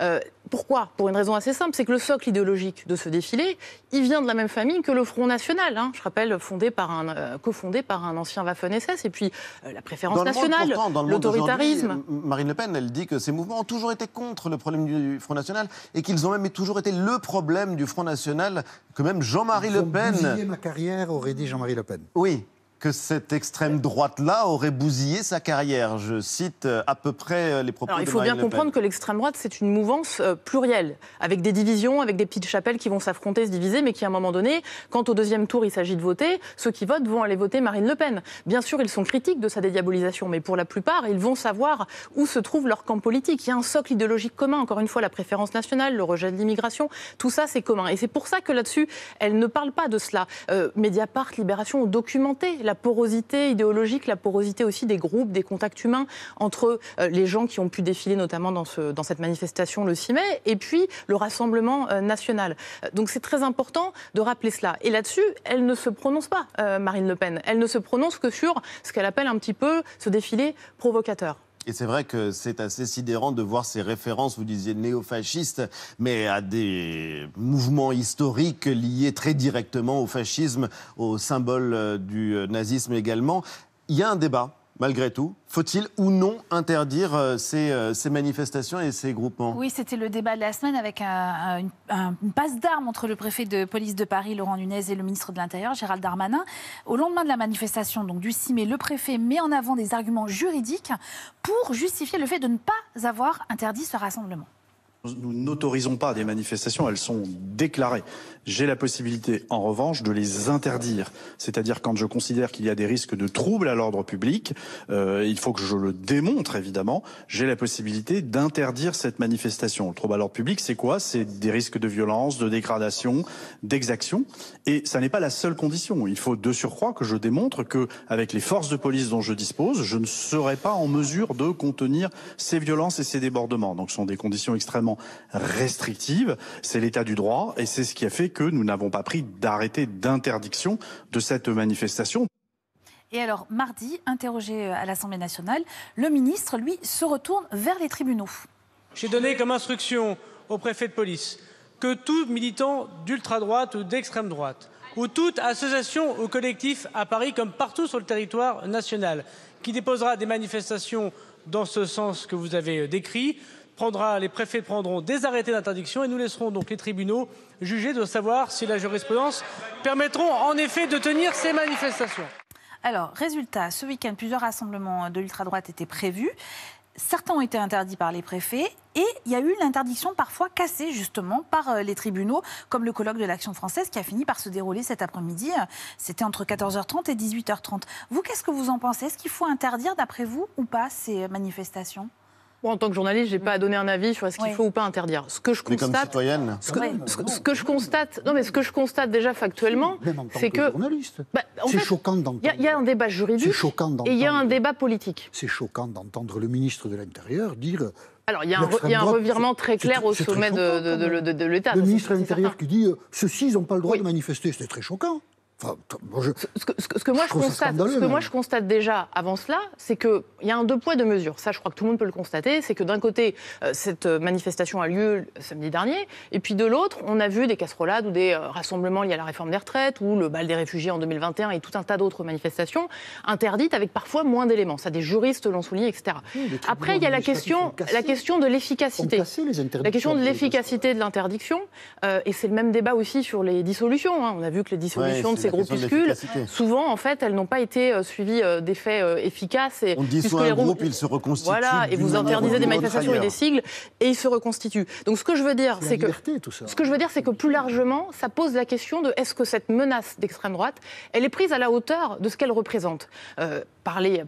Euh, pourquoi Pour une raison assez simple, c'est que le socle idéologique de ce défilé, il vient de la même famille que le Front National. Hein. je rappelle, fondé par un, cofondé par un ancien Waffen-SS, et puis euh, la préférence nationale, l'autoritarisme. Marine Le Pen, elle dit que ces mouvements ont toujours été contre le problème du Front National et qu'ils ont même toujours été le problème du Front National, que même Jean-Marie Le Pen. ma carrière, aurait dit Jean-Marie Le Pen. Oui que cette extrême droite-là aurait bousillé sa carrière. Je cite euh, à peu près euh, les propos Alors, Il faut bien comprendre que l'extrême droite, c'est une mouvance euh, plurielle, avec des divisions, avec des petites chapelles qui vont s'affronter, se diviser, mais qui à un moment donné, quand au deuxième tour il s'agit de voter, ceux qui votent vont aller voter Marine Le Pen. Bien sûr, ils sont critiques de sa dédiabolisation, mais pour la plupart, ils vont savoir où se trouve leur camp politique. Il y a un socle idéologique commun, encore une fois, la préférence nationale, le rejet de l'immigration, tout ça c'est commun. Et c'est pour ça que là-dessus, elle ne parle pas de cela. Euh, Mediapart, Libération ont documenté la la porosité idéologique, la porosité aussi des groupes, des contacts humains entre euh, les gens qui ont pu défiler notamment dans, cette manifestation le 6 mai et puis le Rassemblement euh, national. Euh, donc c'est très important de rappeler cela. Et là-dessus, elle ne se prononce pas, Marine Le Pen. Elle ne se prononce que sur ce qu'elle appelle un petit peu ce défilé provocateur. Et c'est vrai que c'est assez sidérant de voir ces références, vous disiez néofascistes, mais à des mouvements historiques liés très directement au fascisme, au symbole euh, du euh, nazisme également. Il y a un débat malgré tout, faut-il ou non interdire euh, euh, ces, manifestations et ces groupements Oui, c'était le débat de la semaine avec une, passe d'armes entre le préfet de police de Paris, Laurent Nunez, et le ministre de l'Intérieur, Gérald Darmanin. Au lendemain de la manifestation donc, du 6 mai, le préfet met en avant des arguments juridiques pour justifier le fait de ne pas avoir interdit ce rassemblement. Nous n'autorisons pas des manifestations, elles sont déclarées. J'ai la possibilité, en revanche, de les interdire. C'est-à-dire quand je considère qu'il y a des risques de troubles à l'ordre public, euh, il faut que je le démontre évidemment. J'ai la possibilité d'interdire cette manifestation. Le trouble à l'ordre public, c'est quoi C'est des risques de violence, de dégradation, d'exaction. Et ça n'est pas la seule condition. Il faut de surcroît que je démontre que, avec les forces de police dont je dispose, je ne serai pas en mesure de contenir ces violences et ces débordements. Donc, ce sont des conditions extrêmement restrictive. C'est l'état du droit et c'est ce qui a fait que nous n'avons pas pris d'arrêté d'interdiction de cette manifestation. Et alors, mardi, interrogé euh, à l'Assemblée nationale, le ministre, lui, se retourne vers les tribunaux. J'ai donné comme instruction au préfet de police que tout militant d'ultra-droite ou d'extrême droite, ou toute association ou collectif à Paris comme partout sur le territoire national, qui déposera des manifestations dans ce sens que vous avez euh, décrit, prendra, les préfets prendront des arrêtés d'interdiction et nous laisserons donc les tribunaux juger de savoir si la jurisprudence permettront en effet de tenir ces manifestations. Alors, résultat, ce week-end, plusieurs rassemblements de l'ultra-droite étaient prévus. Certains ont été interdits par les préfets et il y a eu l'interdiction parfois cassée justement par euh, les tribunaux, comme le colloque de l'Action française qui a fini par se dérouler cet après-midi. Euh, c'était entre 14h30 et 18h30. Vous, qu'est-ce que vous en pensez Est-ce qu'il faut interdire d'après vous ou pas ces manifestations en tant que journaliste, je n'ai pas à donner un avis sur ce qu'il faut ou pas interdire. Ce que je constate, ce que, je constate, non mais ce que je constate déjà factuellement, c'est que, bah, c'est choquant d'entendre. Il y, a un débat juridique, choquant et il y a un débat politique. C'est choquant d'entendre le ministre de l'Intérieur dire. Alors, il y, a un, revirement très clair au sommet de, l'État. Le ministre de l'Intérieur qui dit euh, ceux-ci, ils n'ont pas le droit de manifester, c'est très choquant je... ce, que, moi je, constate, ce que moi je constate déjà avant cela, c'est qu'il y a un deux poids deux mesures. Ça, je crois que tout le monde peut le constater. C'est que d'un côté, euh, cette euh, manifestation a lieu samedi dernier, et puis de l'autre, on a vu des casserolades ou des euh, rassemblements liés à la réforme des retraites ou le bal des réfugiés en 2021 et tout un tas d'autres manifestations interdites avec parfois moins d'éléments. Ça, des juristes l'ont souligné, etc. Après, il y a la question, la question de l'efficacité, la question de l'efficacité de l'interdiction, et c'est le même débat aussi sur les dissolutions. Hein. On a vu que les dissolutions de ces groupuscules, souvent, en fait, elles n'ont pas été euh, suivies euh, d'effets euh, efficaces. Et, On soit un groupe, il se reconstituent. Voilà, et vous interdisez des manifestations et des sigles, et il se reconstitue. Donc ce que je veux dire, c'est que. Ce que je veux dire, c'est que plus largement, ça pose la question de est-ce que cette menace d'extrême droite, elle est prise à la hauteur de ce qu'elle représente par, les,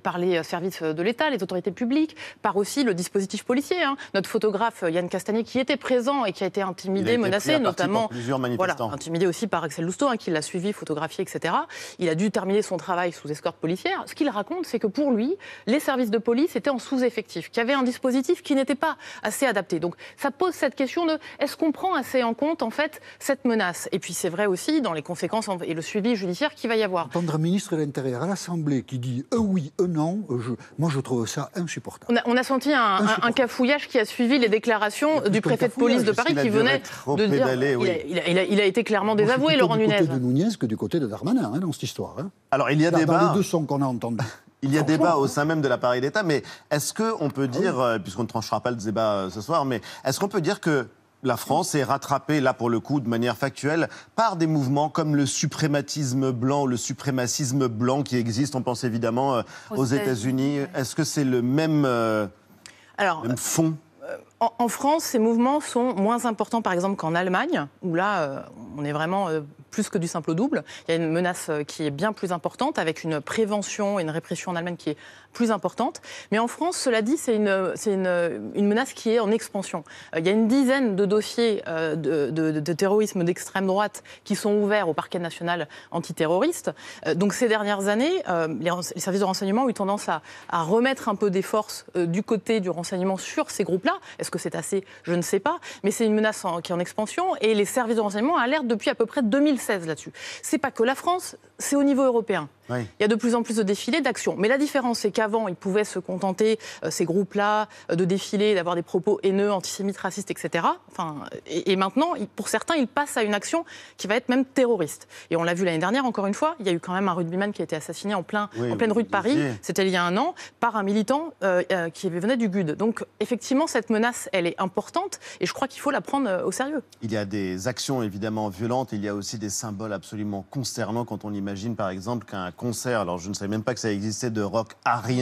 services de l'État, les autorités publiques, par aussi le dispositif policier. Hein. Notre photographe Yann Castanier, qui était présent et qui a été intimidé, menacé, notamment. plusieurs intimidé aussi par Axel Lousteau, hein, qui l'a suivi, photographié etc. Il a dû terminer son travail sous escorte policière. Ce qu'il raconte, c'est que pour lui, les services de police étaient en sous-effectif, qu'il y avait un dispositif qui n'était pas assez adapté. Donc ça pose cette question de est-ce qu'on prend assez en compte en fait cette menace Et puis c'est vrai aussi dans les conséquences et le suivi judiciaire qu'il va y avoir. Entendre un ministre de l'Intérieur à l'Assemblée qui dit euh oui, euh non, euh, moi je trouve ça insupportable. On a, senti un, cafouillage qui a suivi les déclarations du préfet de police de Paris qui venait de dire. Il a, été clairement désavoué, Laurent Nunez. Du côté de Nunez que du côté de de hein, dans cette histoire. Hein. Alors il y a des débats deux qu'on a entendus. Il y a débat au sein même de l'appareil d'État, mais est-ce qu'on peut ah dire, euh, puisqu'on ne tranchera pas le débat euh, ce soir, mais est-ce qu'on peut dire que la France est rattrapée, là pour le coup, de manière factuelle, par des mouvements comme le suprématisme blanc, le suprémacisme blanc qui existe, on pense évidemment euh, aux États-Unis. Est-ce que c'est le même, Alors, même fond en, France, ces mouvements sont moins importants, par exemple, qu'en Allemagne, où là, on est vraiment plus que du simple double. Il y a une menace euh, qui est bien plus importante, avec une prévention et une répression en Allemagne qui est plus importante. Mais en France, cela dit, c'est une, une, une, menace qui est en expansion. Euh, il y a une dizaine de dossiers euh, de, de, terrorisme d'extrême droite qui sont ouverts au parquet national antiterroriste. Euh, donc ces dernières années, les, services de renseignement ont eu tendance à, à remettre un peu des forces du côté du renseignement sur ces groupes-là. Est-ce que c'est assez Je ne sais pas. Mais c'est une menace qui est en expansion et les services de renseignement alertent depuis à peu près 2016 là-dessus. C'est pas que la France, c'est au niveau européen. Il y a de plus en plus de défilés d'actions. Mais la différence, c'est qu'à avant, ils pouvaient se contenter, euh, ces groupes-là, euh, de défiler, d'avoir des propos haineux, antisémites, racistes, etc. Enfin, et, maintenant, pour certains, ils passent à une action qui va être même terroriste. Et on l'a vu l'année dernière, encore une fois, il y a eu quand même un rugbyman qui a été assassiné en, plein, en pleine rue de Paris, c'était il y a un an, par un militant euh, qui venait du GUD. Donc, effectivement, cette menace, elle est importante et je crois qu'il faut la prendre au sérieux. Il y a des actions évidemment violentes, il y a aussi des symboles absolument concernants quand on imagine par exemple qu'un concert, alors je ne savais même pas que ça existait, de rock Harry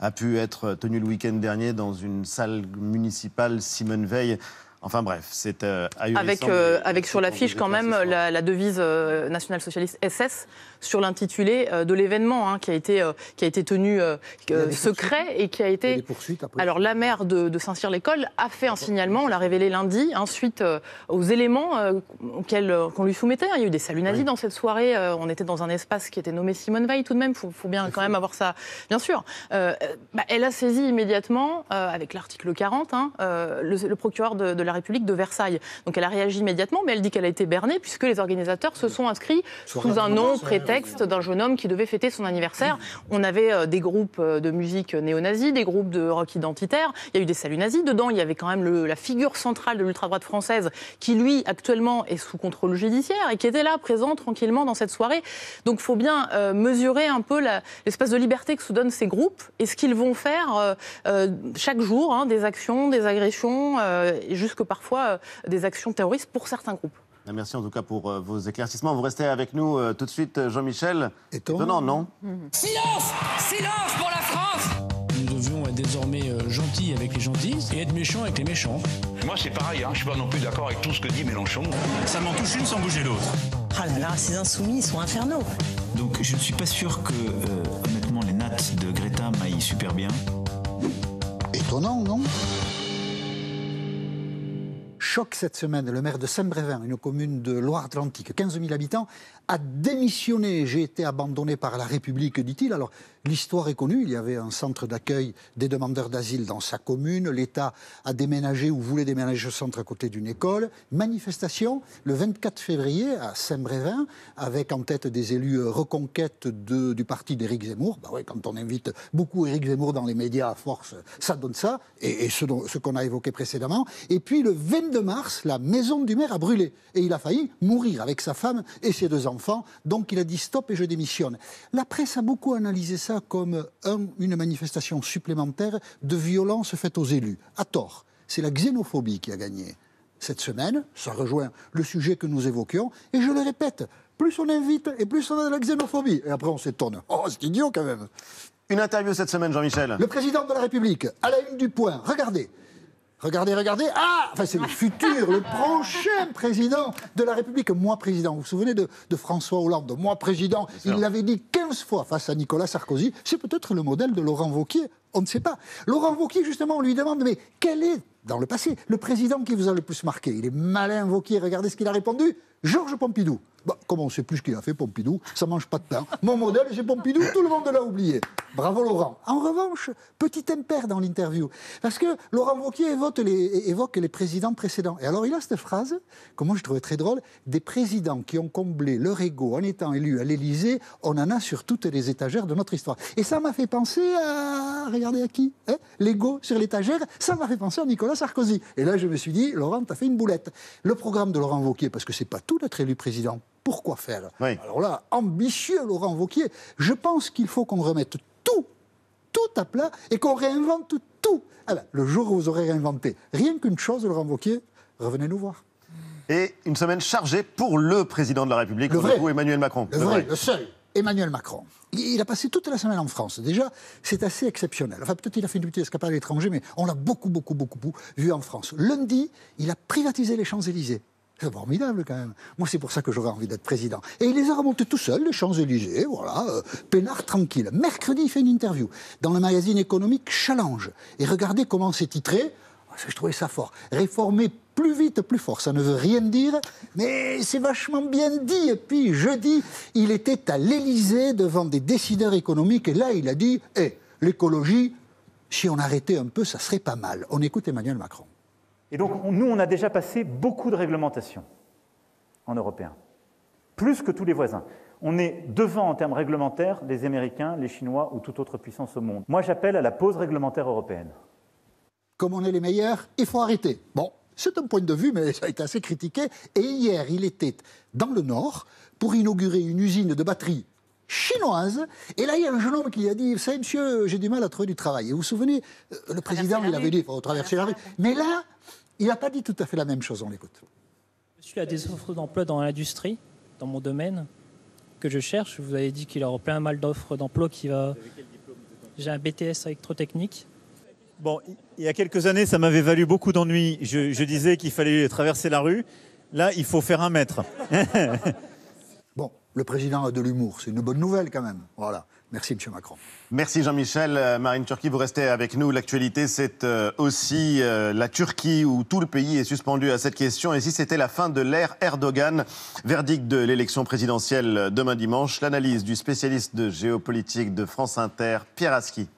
a pu être tenu le week-end dernier dans une salle municipale Simone Veil Enfin bref, c'est euh, Avec, hein, euh, avec sur l'affiche quand même euh, la, devise nationale-socialiste SS sur l'intitulé de l'événement hein, qui, a été, qui a été tenu secret et qui a été... Alors la maire de, Saint-Cyr-l'École a fait un signalement, on l'a révélé lundi, ensuite suite aux éléments qu'on lui soumettait. Hein. Il y a eu des saluts nazis dans cette soirée, on était dans un espace qui était nommé Simone Veil tout de même, il faut, bien quand même avoir ça, bien sûr. Bah, elle a saisi immédiatement, avec l'article 40, le, procureur de la République de Versailles. Donc elle a réagi immédiatement, mais elle dit qu'elle a été bernée puisque les organisateurs se sont inscrits sous un nom prétexte d'un jeune homme qui devait fêter son anniversaire. On avait euh, des groupes euh, de musique néo nazis des groupes de rock identitaire. Il y a eu des saluts nazis dedans. Il y avait quand même la figure centrale de l'ultra-droite française qui, lui, actuellement, est sous contrôle judiciaire et qui était là, présent tranquillement dans cette soirée. Donc, faut bien euh, mesurer un peu l'espace de liberté que se donnent ces groupes et ce qu'ils vont faire chaque jour, hein, des actions, des agressions, jusque parfois euh, des actions terroristes pour certains groupes. Ah, merci en tout cas pour euh, vos éclaircissements. Vous restez avec nous euh, tout de suite, Jean-Michel. Étonnant, non mhm. Silence Silence pour la France Nous devions être désormais gentils avec les gentils et être méchants avec les méchants. Moi, c'est pareil, hein. je ne suis pas non plus d'accord avec tout ce que dit Mélenchon. Ça m'en touche une sans bouger l'autre. Ah là là, ces insoumis, sont infernaux. Donc, je ne suis pas sûr que, honnêtement, les nattes de Greta m'aillent super bien. Étonnant, non Choc cette semaine, le maire de Saint-Brévin, une commune de Loire-Atlantique, 15 000 habitants, a démissionné. J'ai été abandonné par la République, dit-il. Alors, l'histoire est connue. Il y avait un centre d'accueil des demandeurs d'asile dans sa commune. L'État a déménagé ou voulait déménager ce centre à côté d'une école. Manifestation le 24 février à Saint-Brévin, avec en tête des élus euh, reconquête du parti d'Éric Zemmour. Bah ouais, quand on invite beaucoup Éric Zemmour dans les médias à force, ça donne ça. Et, ce qu'on a évoqué précédemment. Et puis, le 22 mars, la maison du maire a brûlé. Et il a failli mourir avec sa femme et ses deux enfants. Donc il a dit stop et je démissionne. La presse a beaucoup analysé ça comme une manifestation supplémentaire de violence faite aux élus. À tort. C'est la xénophobie qui a gagné cette semaine. Ça rejoint le sujet que nous évoquions. Et je le répète, plus on invite et plus on a de la xénophobie. Et après, on s'étonne. Oh, c'est idiot quand même. Une interview cette semaine, Jean-Michel. Le président de la République, à la une du point. Regardez. Regardez, regardez. Ah Enfin, c'est le futur, le prochain président de la République, moi président. Vous vous souvenez de, François Hollande, moi président Il l'avait dit 15 fois face à Nicolas Sarkozy. C'est peut-être le modèle de Laurent Vauquier, On ne sait pas. Laurent Vauquier, justement, on lui demande mais quel est, dans le passé, le président qui vous a le plus marqué Il est malin, Vauquier. Regardez ce qu'il a répondu Georges Pompidou. Bah, comme on ne sait plus ce qu'il a fait, Pompidou, ça mange pas de pain. Mon modèle, c'est Pompidou, tout le monde l'a oublié. Bravo Laurent. En revanche, petit impair dans l'interview, parce que Laurent Wauquiez évoque les, évoque les présidents précédents. Et alors il a cette phrase, que moi je trouvais très drôle, des présidents qui ont comblé leur ego en étant élus à l'Élysée, on en a sur toutes les étagères de notre histoire. Et ça m'a fait penser à... Regardez à qui hein L'ego sur l'étagère, ça m'a fait penser à Nicolas Sarkozy. Et là, je me suis dit, Laurent, t'as fait une boulette. Le programme de Laurent Wauquiez, parce que c'est pas tout d'être élu président, pourquoi faire Alors là, ambitieux Laurent Vauquier, je pense qu'il faut qu'on remette tout, tout à plat et qu'on réinvente tout. Ah ben, le jour où vous aurez réinventé rien qu'une chose, Laurent Vauquier, revenez nous voir. Et une semaine chargée pour le président de la République, le vrai, Emmanuel Macron. Le, le seul. Emmanuel Macron. Il a passé toute la semaine en France. Déjà, c'est assez exceptionnel. Enfin, peut-être il a fait une petite escapade à l'étranger, mais on l'a beaucoup, beaucoup, beaucoup vu en France. Lundi, il a privatisé les Champs-Élysées. C'est formidable quand même. Moi, c'est pour ça que j'aurais envie d'être président. Et il les a remontés tout seul, les Champs-Élysées, voilà, euh, Pénard tranquille. Mercredi, il fait une interview dans le magazine économique Challenge. Et regardez comment c'est titré. Ah, je trouvais ça fort. Réformer plus vite, plus fort. Ça ne veut rien dire, mais c'est vachement bien dit. Et puis, jeudi, il était à l'Élysée devant des décideurs économiques. Et là, il a dit Hé, eh, l'écologie, si on arrêtait un peu, ça serait pas mal. On écoute Emmanuel Macron. Et donc, nous, on a déjà passé beaucoup de réglementations en européen, plus que tous les voisins. On est devant en termes réglementaires les Américains, les Chinois ou toute autre puissance au monde. Moi, j'appelle à la pause réglementaire européenne. Comme on est les meilleurs, il faut arrêter. Bon, c'est un point de vue, mais ça a été assez critiqué. Et hier, il était dans le Nord pour inaugurer une usine de batterie chinoise. Et là, il y a un jeune homme qui a dit, vous savez, monsieur, j'ai du mal à trouver du travail. Et vous vous souvenez, euh, le président, il avait dit, il traverser la rue. Mais là, il n'a pas dit tout à fait la même chose, on l'écoute. Je suis à des offres d'emploi dans l'industrie, dans mon domaine, que je cherche. Vous avez dit qu'il y aura plein mal d'offres d'emploi qui va... J'ai un BTS électrotechnique. Bon, il y a quelques années, ça m'avait valu beaucoup d'ennuis. Je, je disais qu'il fallait traverser la rue. Là, il faut faire un mètre. le président a de l'humour. C'est une bonne nouvelle quand même. Voilà. Merci, M. Macron. Merci, Jean-Michel. Euh, Marine Turquie, vous restez avec nous. L'actualité, c'est euh, aussi euh, la Turquie où tout le pays est suspendu à cette question. Et si c'était la fin de l'ère Erdogan Verdict de l'élection présidentielle demain dimanche. L'analyse du spécialiste de géopolitique de France Inter, Pierre Aski.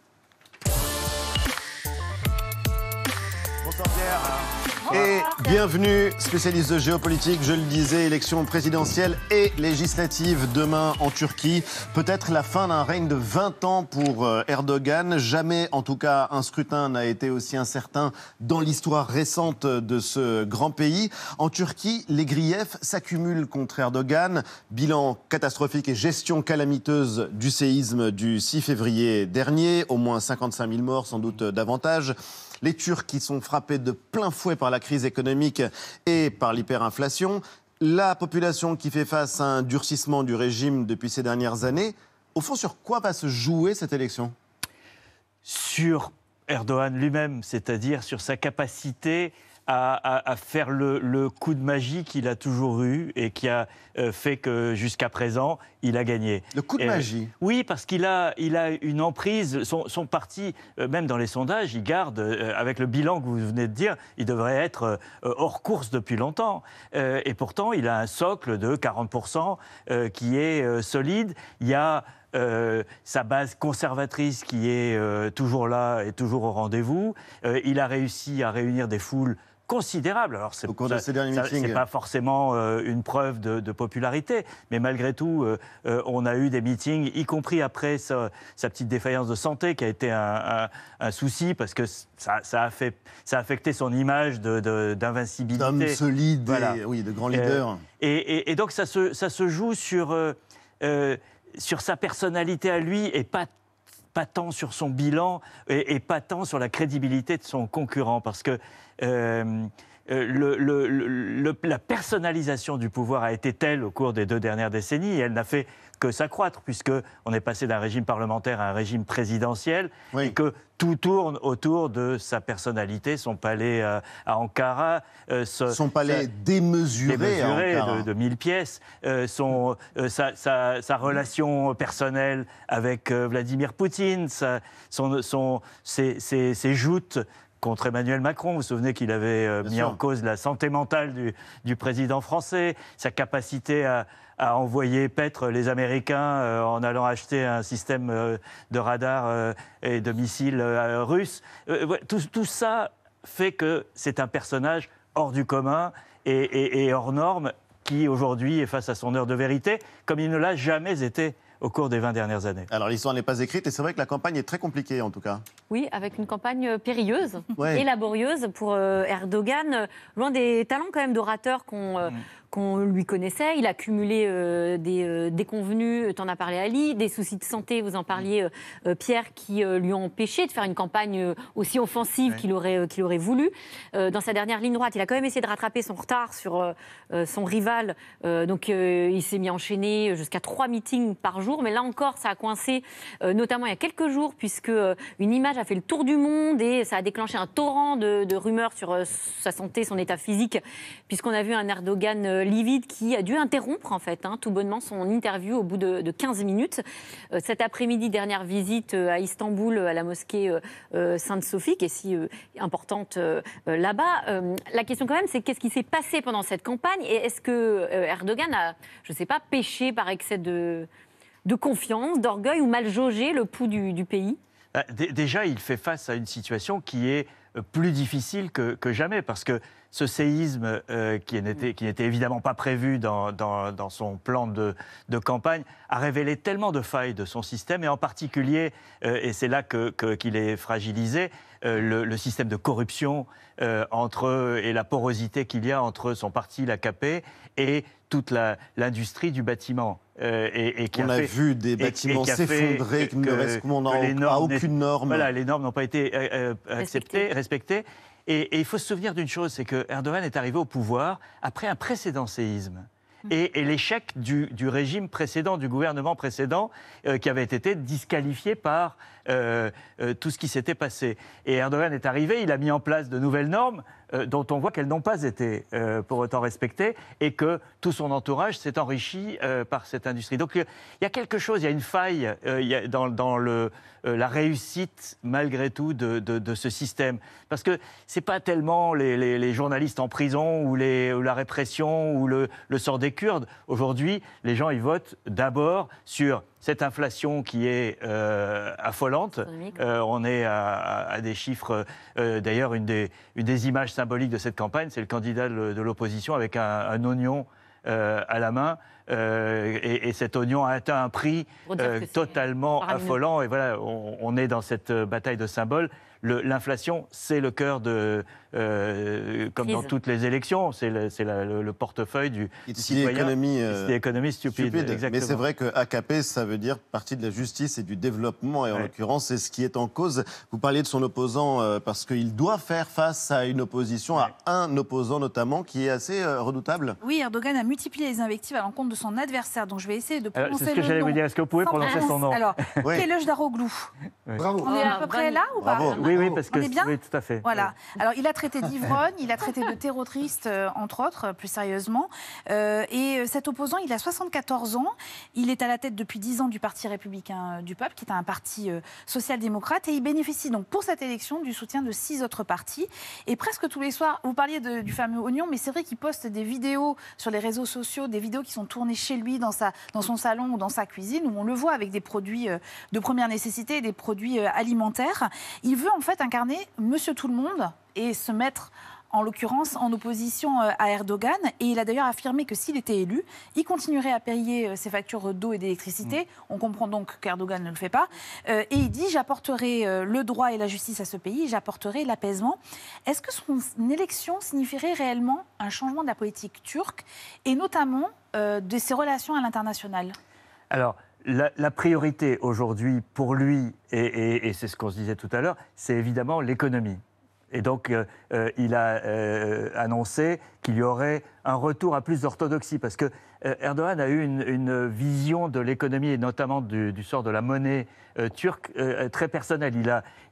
Et bienvenue, spécialiste de géopolitique, je le disais, élection présidentielle et législative demain en Turquie. Peut-être la fin d'un règne de 20 ans pour euh, Erdogan. Jamais, en tout cas, un scrutin n'a été aussi incertain dans l'histoire récente de ce grand pays. En Turquie, les griefs s'accumulent contre Erdogan. Bilan catastrophique et gestion calamiteuse du séisme du 6 février dernier. Au moins 55 000 morts, sans doute davantage les Turcs qui sont frappés de plein fouet par la crise économique et par l'hyperinflation, la population qui fait face à un durcissement du régime depuis ces dernières années. Au fond, sur quoi va se jouer cette élection Sur Erdogan lui-même, c'est-à-dire sur sa capacité à, faire le, coup de magie qu'il a toujours eu et qui a euh, fait que jusqu'à présent, il a gagné. Le coup de magie euh, Oui, parce qu'il a, il a une emprise. Son, parti, euh, même dans les sondages, il garde, avec le bilan que vous venez de dire, il devrait être hors course depuis longtemps. et pourtant, il a un socle de 40% qui est solide. Il y a. sa base conservatrice qui est toujours là et toujours au rendez-vous. il a réussi à réunir des foules considérable. Alors, c'est pas forcément euh, une preuve de, popularité, mais malgré tout, euh, euh, on a eu des meetings, y compris après sa, petite défaillance de santé, qui a été un, souci parce que ça, a fait, ça a affecté son image d'invincibilité. De, solide, oui, de grand leader. Et, et, donc, ça se, ça se joue sur sur sa personnalité à lui et pas pas tant sur son bilan et, pas tant sur la crédibilité de son concurrent, parce que euh, euh, la personnalisation du pouvoir a été telle au cours des deux dernières décennies, et elle n'a fait s'accroître, puisqu'on est passé d'un régime parlementaire à un régime présidentiel, et que tout tourne autour de sa personnalité, son palais euh, à Ankara. Euh, son palais démesuré, à Ankara. De, mille pièces, euh, son, sa, sa, relation personnelle avec Vladimir Poutine, son, son, ses, ses, joutes contre Emmanuel Macron. Vous vous souvenez qu'il avait mis en cause la santé mentale du, du président français, sa capacité à, à envoyer paître les Américains euh, en allant acheter un système euh, de radar euh, et de missiles russes. Tout, ça fait que c'est un personnage hors du commun et, hors norme qui aujourd'hui est face à son heure de vérité, comme il ne l'a jamais été au cours des 20 dernières années. Alors l'histoire n'est pas écrite et c'est vrai que la campagne est très compliquée en tout cas. Oui, avec une campagne périlleuse et laborieuse pour Erdogan, loin des talents quand même d'orateur qu'on mm qu'on lui connaissait. Il a cumulé euh, euh, des convenus, euh, tu en as parlé Ali, des soucis de santé, vous en parliez Pierre, qui lui ont empêché de faire une campagne aussi offensive qu'il aurait, qu'il aurait voulu. dans sa dernière ligne droite, il a quand même essayé de rattraper son retard sur son rival. donc il s'est mis enchaîner jusqu'à trois meetings par jour. Mais là encore, ça a coincé, notamment il y a quelques jours, puisque une image a fait le tour du monde et ça a déclenché un torrent de, de rumeurs sur sa santé, son état physique, puisqu'on a vu un Erdogan livide qui a dû interrompre en fait hein, tout bonnement son interview au bout de, 15 minutes. Euh, cet après-midi, dernière visite euh, à Istanbul, euh, à la mosquée Sainte-Sophie, qui est si importante là-bas. la question quand même, c'est qu'est-ce qui s'est passé pendant cette campagne et est-ce que Erdogan a, je ne sais pas, péché par excès de, confiance, d'orgueil ou mal jaugé le pouls du pays bah, Déjà, il fait face à une situation qui est plus difficile que, jamais, parce que ce séisme, euh, mm. qui n'était évidemment pas prévu dans, son plan de, campagne, a révélé tellement de failles de son système, et en particulier, euh, et c'est là qu'il est fragilisé, euh, le, système de corruption euh, entre, et la porosité qu'il y a entre son parti, l'AKP, et toute l'industrie du bâtiment. Euh, et, et a, vu des bâtiments s'effondrer, qui ne aucune norme. Voilà, les normes n'ont pas été acceptées, respectées. Et, il faut se souvenir d'une chose, c'est que Erdogan est arrivé au pouvoir après un précédent séisme. Mmh. Et, l'échec du, régime précédent, du gouvernement précédent, qui avait été disqualifié par euh, euh, tout ce qui s'était passé. Et Erdogan est arrivé, il a mis en place de nouvelles normes euh, dont on voit qu'elles n'ont pas été pour autant respectées et que tout son entourage s'est enrichi par cette industrie. Donc il y a quelque chose, il y a une faille dans, la réussite malgré tout de, ce système. Parce que ce n'est pas tellement les, journalistes en prison ou, la répression ou le, le sort des Kurdes. Aujourd'hui, les gens, ils votent d'abord sur cette inflation qui est euh, affolante. Euh, on est à, des chiffres. Euh, d'ailleurs, une des, images symboliques de cette campagne, c'est le candidat de, l'opposition avec un oignon à la main. Euh, et, et, cet oignon a atteint un prix euh, totalement affolant. Et voilà, on, est dans cette euh, bataille de symboles. L'inflation, c'est le cœur de, comme dans toutes les élections, c'est le, portefeuille du, du citoyen. stupide. Mais c'est vrai que AKP, ça veut dire partie de la justice et du développement. Et en l'occurrence, c'est ce qui est en cause. Vous parliez de son opposant parce qu'il doit faire face à une opposition, à un opposant notamment, qui est assez redoutable. Oui, Erdogan a multiplié les invectives à l'encontre de son adversaire, dont je vais essayer de prononcer alors, ce que j'allais vous dire. Est-ce que vous pouvez prononcer son nom Alors, oui. d'Aroglou. Bravo. On est à peu près là ou pas Oui, oui, parce que. oui, tout à fait. Voilà. Alors, il a traité d'ivrogne, il a traité de terroriste, euh, entre autres, plus sérieusement. Euh, et euh, cet opposant, il a 74 ans. Il est à la tête depuis 10 ans du Parti républicain du peuple, qui est un parti social-démocrate. Et il bénéficie donc pour cette élection du soutien de six autres partis. Et presque tous les soirs, vous parliez du fameux oignon, mais c'est vrai qu'il poste des vidéos sur les réseaux sociaux, des vidéos qui sont tournées est chez lui, dans, sa, dans son salon ou dans sa cuisine, où on le voit avec des produits euh, de première nécessité des produits euh, alimentaires. Il veut en fait incarner Monsieur Tout le Monde et se mettre en l'occurrence en opposition euh, à Erdogan. Et il a d'ailleurs affirmé que s'il était élu, il continuerait à payer euh, ses factures d'eau et d'électricité. Mm. On comprend donc qu'Erdogan ne le fait pas. Euh, et il dit J'apporterai le droit et la justice à ce pays, j'apporterai l'apaisement. Est-ce que son élection signifierait réellement un changement de la politique turque et notamment de ses relations à l'international Alors, la, priorité aujourd'hui pour lui, et c'est ce qu'on se disait tout à l'heure, c'est évidemment l'économie. Et donc, euh, euh, il a euh, annoncé qu'il y aurait un retour à plus d'orthodoxie, parce que euh, Erdogan a eu une, vision de l'économie et notamment du, sort de la monnaie euh, turque euh, très personnelle.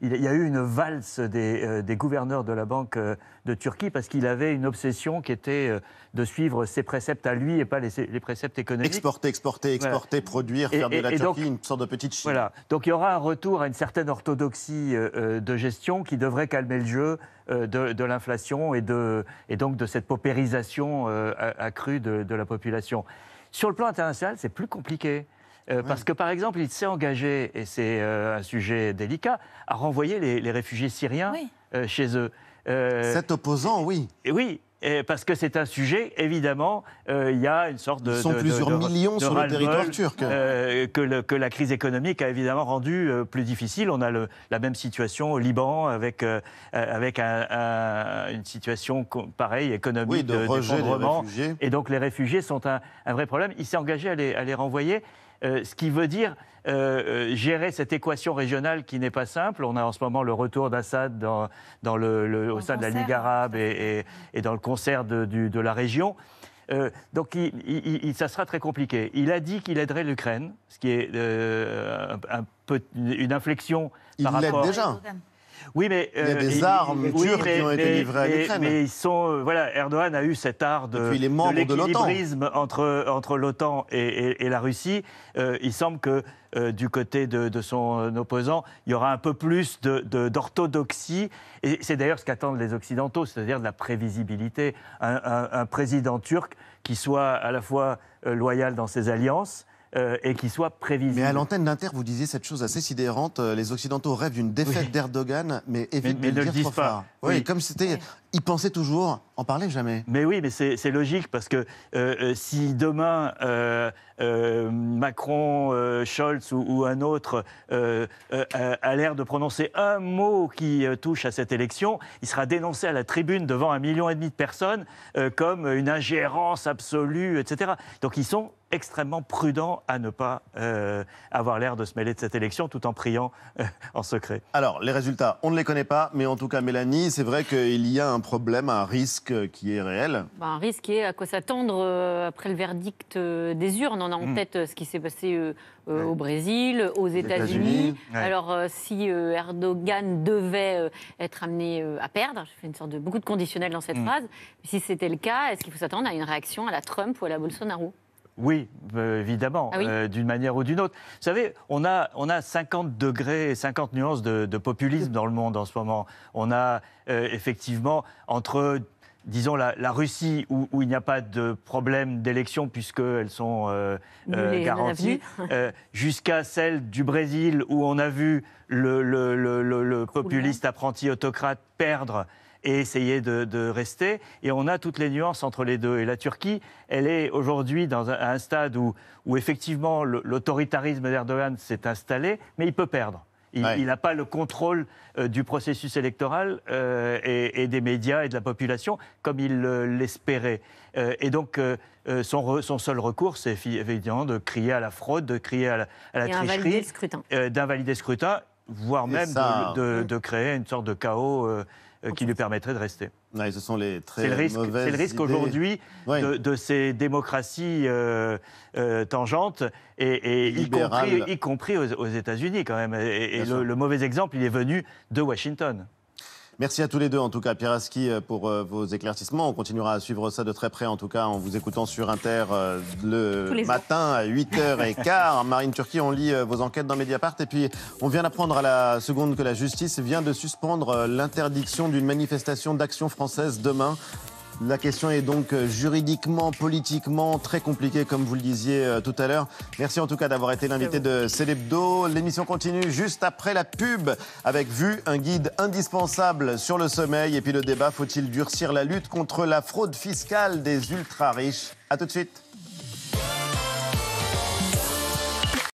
Il, y a eu une valse des, gouverneurs de la Banque de Turquie parce qu'il avait une obsession qui était de suivre ses préceptes à lui et pas les, préceptes économiques. Exporter, exporter, exporter, produire, faire de la Turquie une sorte de petite Chine. Voilà. Donc il y aura un retour à une certaine orthodoxie de gestion qui devrait calmer le jeu euh, de, l'inflation et, et donc de cette paupérisation euh, accrue de, la population. Sur le plan international, c'est plus compliqué. Euh, parce que, par exemple, il s'est engagé, et c'est un sujet délicat, à renvoyer les, réfugiés syriens chez eux. Cet opposant, oui. Et, oui, parce que c'est un sujet, évidemment, euh, il y a une sorte de. Ils sont plusieurs millions sur le territoire turc. Euh, que, la crise économique a évidemment rendu euh, plus difficile. On a la même situation au Liban, avec, une situation pareille, économique, oui, de rejet Et donc les réfugiés sont un, vrai problème. Il s'est engagé à les renvoyer. Euh, ce qui veut dire euh, euh, gérer cette équation régionale qui n'est pas simple. On a en ce moment le retour d'Assad dans, au sein de la Ligue arabe et, dans le concert de, la région. donc ça sera très compliqué. Il a dit qu'il aiderait l'Ukraine, ce qui est une inflexion par rapport. Il l'aide déjà. Oui, mais il y a euh, des armes turques qui ont été livrées à l'Ukraine. Mais ils sont, euh, voilà, Erdogan a eu cet art de, de entre l'OTAN et, la Russie. Euh, il semble que du côté de, son opposant, il y aura un peu plus d'orthodoxie. et c'est d'ailleurs ce qu'attendent les Occidentaux, c'est-à-dire de la prévisibilité. Un, président turc qui soit à la fois loyal dans ses alliances, euh, et qui soit prévisible. Mais à l'antenne d'Inter, vous disiez cette chose assez sidérante euh, les Occidentaux rêvent d'une défaite d'Erdogan, mais évidemment, mais, mais ne le disent pas. Oui, comme c'était. Ils pensaient toujours, en parlaient jamais. Mais oui, mais c'est logique, parce que euh, si demain Macron, Scholz ou, ou, un autre a l'air de prononcer un mot qui touche à cette élection, il sera dénoncé à la tribune devant un million et demi de personnes comme une ingérence absolue, etc. Donc ils sont extrêmement prudent à ne pas euh, avoir l'air de se mêler de cette élection tout en priant euh, en secret. Alors, les résultats, on ne les connaît pas, mais en tout cas, Mélanie, c'est vrai qu'il y a un problème, un risque euh, qui est réel. Bah, un risque qui est à quoi s'attendre après le verdict des urnes. On a en hmm. tête ce qui s'est passé au Brésil, aux États-Unis. Alors, si Erdogan devait être amené à perdre, je fais une sorte de beaucoup de conditionnel dans cette hmm. phrase, si c'était le cas, est-ce qu'il faut s'attendre à une réaction à la Trump ou à la Bolsonaro oui, euh, évidemment, ah euh, d'une manière ou d'une autre. Vous savez, on a, on a 50 degrés, 50 nuances de, populisme dans le monde en ce moment. On a euh, effectivement entre disons, la, Russie, où, il n'y a pas de problème d'élection puisqu'elles sont garanties, jusqu'à celle du Brésil, où on a vu le populiste apprenti autocrate perdre et essayer de, rester. Et on a toutes les nuances entre les deux. Et la Turquie, elle est aujourd'hui dans un, stade où, effectivement l'autoritarisme d'Erdogan s'est installé, mais il peut perdre. Il n'a pas le contrôle euh, du processus électoral euh, et, des médias et de la population comme il euh, l'espérait. et donc, son, son, seul recours, c'est évidemment de crier à la fraude, de crier à la, tricherie, d'invalider le scrutin, voire même de, créer une sorte de chaos. Euh, qui lui permettrait de rester. ce sont les très c'est le risque, aujourd'hui de, ces démocraties euh, euh, tangentes, y, compris, aux, États-Unis quand même. Et, le, mauvais exemple, il est venu de Washington. Merci à tous les deux, en tout cas, Pieraski, euh, pour euh, vos éclaircissements. On continuera à suivre ça de très près, en tout cas, en vous écoutant sur Inter euh, le matin à 8h15. Marine Turquie, on lit vos enquêtes dans Mediapart. Et puis, on vient d'apprendre à la seconde que la justice vient de suspendre l'interdiction d'une manifestation d'action française demain la question est donc euh, juridiquement, politiquement très compliquée, comme vous le disiez euh, tout à l'heure. Merci en tout cas d'avoir été l'invité de Célébdo. L'émission continue juste après la pub avec Vue, un guide indispensable sur le sommeil et puis le débat faut-il durcir la lutte contre la fraude fiscale des ultra riches À tout de suite.